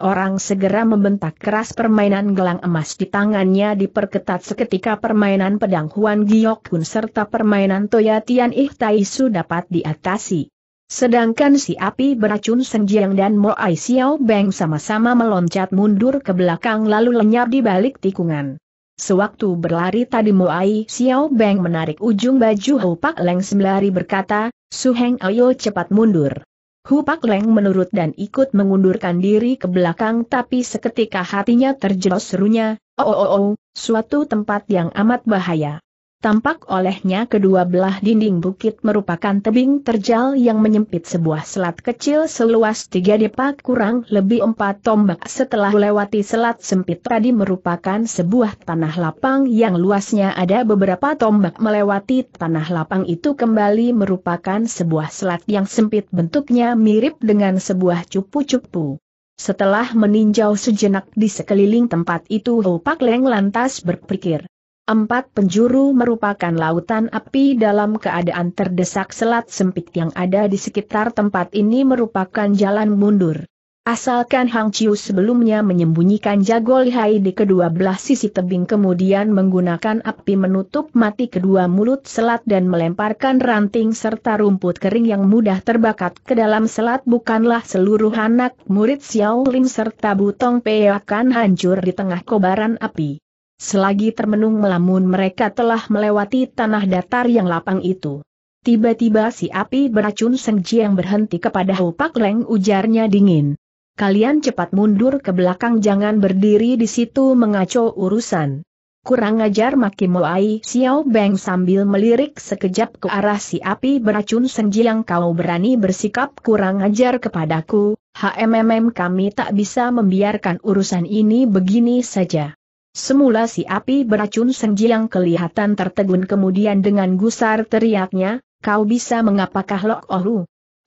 orang segera membentak keras permainan gelang emas di tangannya diperketat seketika permainan pedang Huan Giok Hun serta permainan Toya Tian Ih Tai Su dapat diatasi. Sedangkan si api beracun Senjiang dan Mo Ai Xiao Beng sama-sama meloncat mundur ke belakang lalu lenyap di balik tikungan. Sewaktu berlari tadi Muai Xiao Beng menarik ujung baju Hu Pak Leng sembari berkata, Su Suheng ayo cepat mundur. Hu Pak Leng menurut dan ikut mengundurkan diri ke belakang tapi seketika hatinya terjerat serunya, oh oh oh, oh suatu tempat yang amat bahaya. Tampak olehnya kedua belah dinding bukit merupakan tebing terjal yang menyempit sebuah selat kecil seluas tiga depak kurang lebih empat tombak setelah melewati selat sempit tadi merupakan sebuah tanah lapang yang luasnya ada beberapa tombak melewati tanah lapang itu kembali merupakan sebuah selat yang sempit bentuknya mirip dengan sebuah cupu-cupu. Setelah meninjau sejenak di sekeliling tempat itu Pak Leng lantas berpikir. Empat penjuru merupakan lautan api dalam keadaan terdesak selat sempit yang ada di sekitar tempat ini merupakan jalan mundur. Asalkan Hang Chiu sebelumnya menyembunyikan jago lihai di kedua belah sisi tebing kemudian menggunakan api menutup mati kedua mulut selat dan melemparkan ranting serta rumput kering yang mudah terbakat ke dalam selat bukanlah seluruh anak murid Xiao Ling serta Butong Pei akan hancur di tengah kobaran api. Selagi termenung melamun mereka telah melewati tanah datar yang lapang itu. Tiba-tiba si api beracun sengji yang berhenti kepada Hu Pak Leng ujarnya dingin. Kalian cepat mundur ke belakang jangan berdiri di situ mengacau urusan. Kurang ajar maki Moai Xiao Beng sambil melirik sekejap ke arah si api beracun sengji yang kau berani bersikap kurang ajar kepadaku, HMMM kami tak bisa membiarkan urusan ini begini saja. Semula si api beracun senji yang kelihatan tertegun kemudian dengan gusar teriaknya, kau bisa mengapakah Lok Ohu?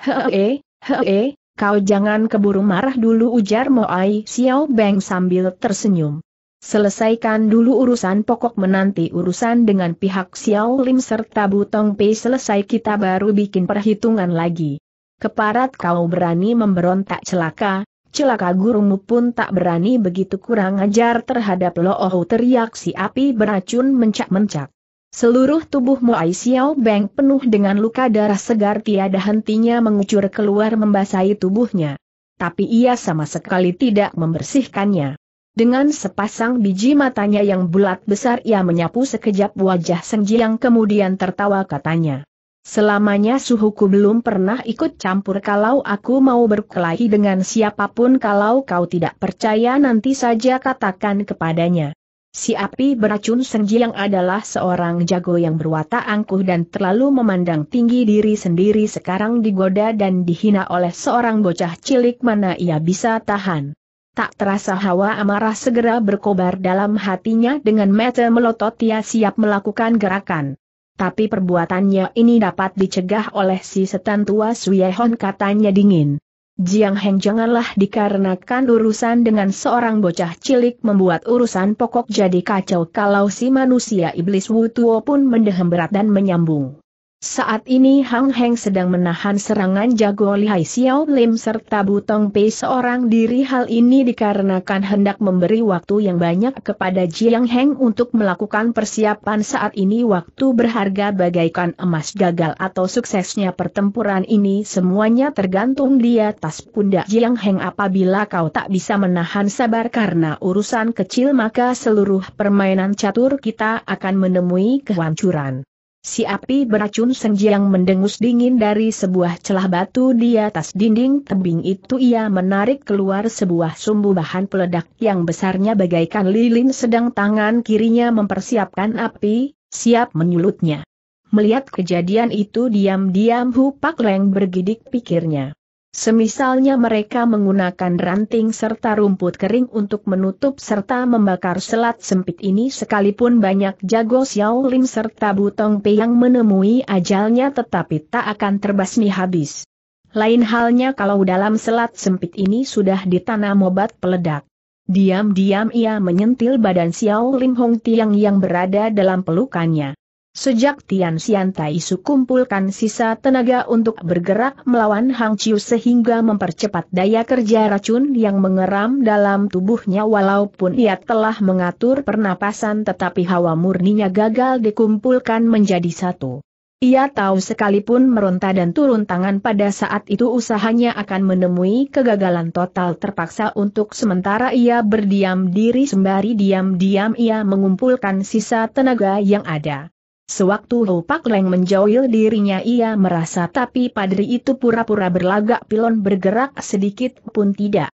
Hee, hee, kau jangan keburu marah dulu ujar Moai Xiao Beng sambil tersenyum. Selesaikan dulu urusan pokok menanti urusan dengan pihak Xiao Lim serta Butong Pei selesai kita baru bikin perhitungan lagi. Keparat kau berani memberontak celaka, celaka gurumu pun tak berani begitu kurang ajar terhadap Loohu teriak si api beracun mencak-mencak. Seluruh tubuh Moai Xiao Beng penuh dengan luka darah segar tiada hentinya mengucur keluar membasahi tubuhnya. Tapi ia sama sekali tidak membersihkannya. Dengan sepasang biji matanya yang bulat besar ia menyapu sekejap wajah Seng Jiang kemudian tertawa katanya. Selamanya suhuku belum pernah ikut campur kalau aku mau berkelahi dengan siapapun kalau kau tidak percaya nanti saja katakan kepadanya. Si api beracun senji yang adalah seorang jago yang berwatak angkuh dan terlalu memandang tinggi diri sendiri sekarang digoda dan dihina oleh seorang bocah cilik mana ia bisa tahan. Tak terasa hawa amarah segera berkobar dalam hatinya dengan mata melotot ia siap melakukan gerakan. Tapi perbuatannya ini dapat dicegah oleh si setan tua Suyehon katanya dingin. Jiang Heng janganlah dikarenakan urusan dengan seorang bocah cilik membuat urusan pokok jadi kacau kalau si manusia iblis Wu Tuo pun mendehem berat dan menyambung. Saat ini Hang Heng sedang menahan serangan jago lihai Xiao Lim serta Butong Pei seorang diri hal ini dikarenakan hendak memberi waktu yang banyak kepada Jiang Heng untuk melakukan persiapan saat ini waktu berharga bagaikan emas gagal atau suksesnya pertempuran ini semuanya tergantung di atas pundak Jiang Heng apabila kau tak bisa menahan sabar karena urusan kecil maka seluruh permainan catur kita akan menemui kehancuran. Si api beracun senjiang mendengus dingin dari sebuah celah batu di atas dinding tebing itu ia menarik keluar sebuah sumbu bahan peledak yang besarnya bagaikan lilin sedang tangan kirinya mempersiapkan api, siap menyulutnya. Melihat kejadian itu diam-diam Hu Pak Leng bergidik pikirnya. Semisalnya mereka menggunakan ranting serta rumput kering untuk menutup serta membakar selat sempit ini sekalipun banyak jago Xiao Lim serta Butong Pei yang menemui ajalnya tetapi tak akan terbasmi habis. Lain halnya kalau dalam selat sempit ini sudah ditanam obat peledak. Diam-diam ia menyentil badan Xiao Lim Hong Tiang yang berada dalam pelukannya. Sejak Tian Xian Tai Su kumpulkan sisa tenaga untuk bergerak melawan Hang Chiu sehingga mempercepat daya kerja racun yang mengeram dalam tubuhnya walaupun ia telah mengatur pernapasan tetapi hawa murninya gagal dikumpulkan menjadi satu. Ia tahu sekalipun meronta dan turun tangan pada saat itu usahanya akan menemui kegagalan total terpaksa untuk sementara ia berdiam diri sembari diam-diam ia mengumpulkan sisa tenaga yang ada. Sewaktu Ho Pak Leng menjauhil dirinya ia merasa tapi padri itu pura-pura berlagak pilon bergerak sedikit pun tidak.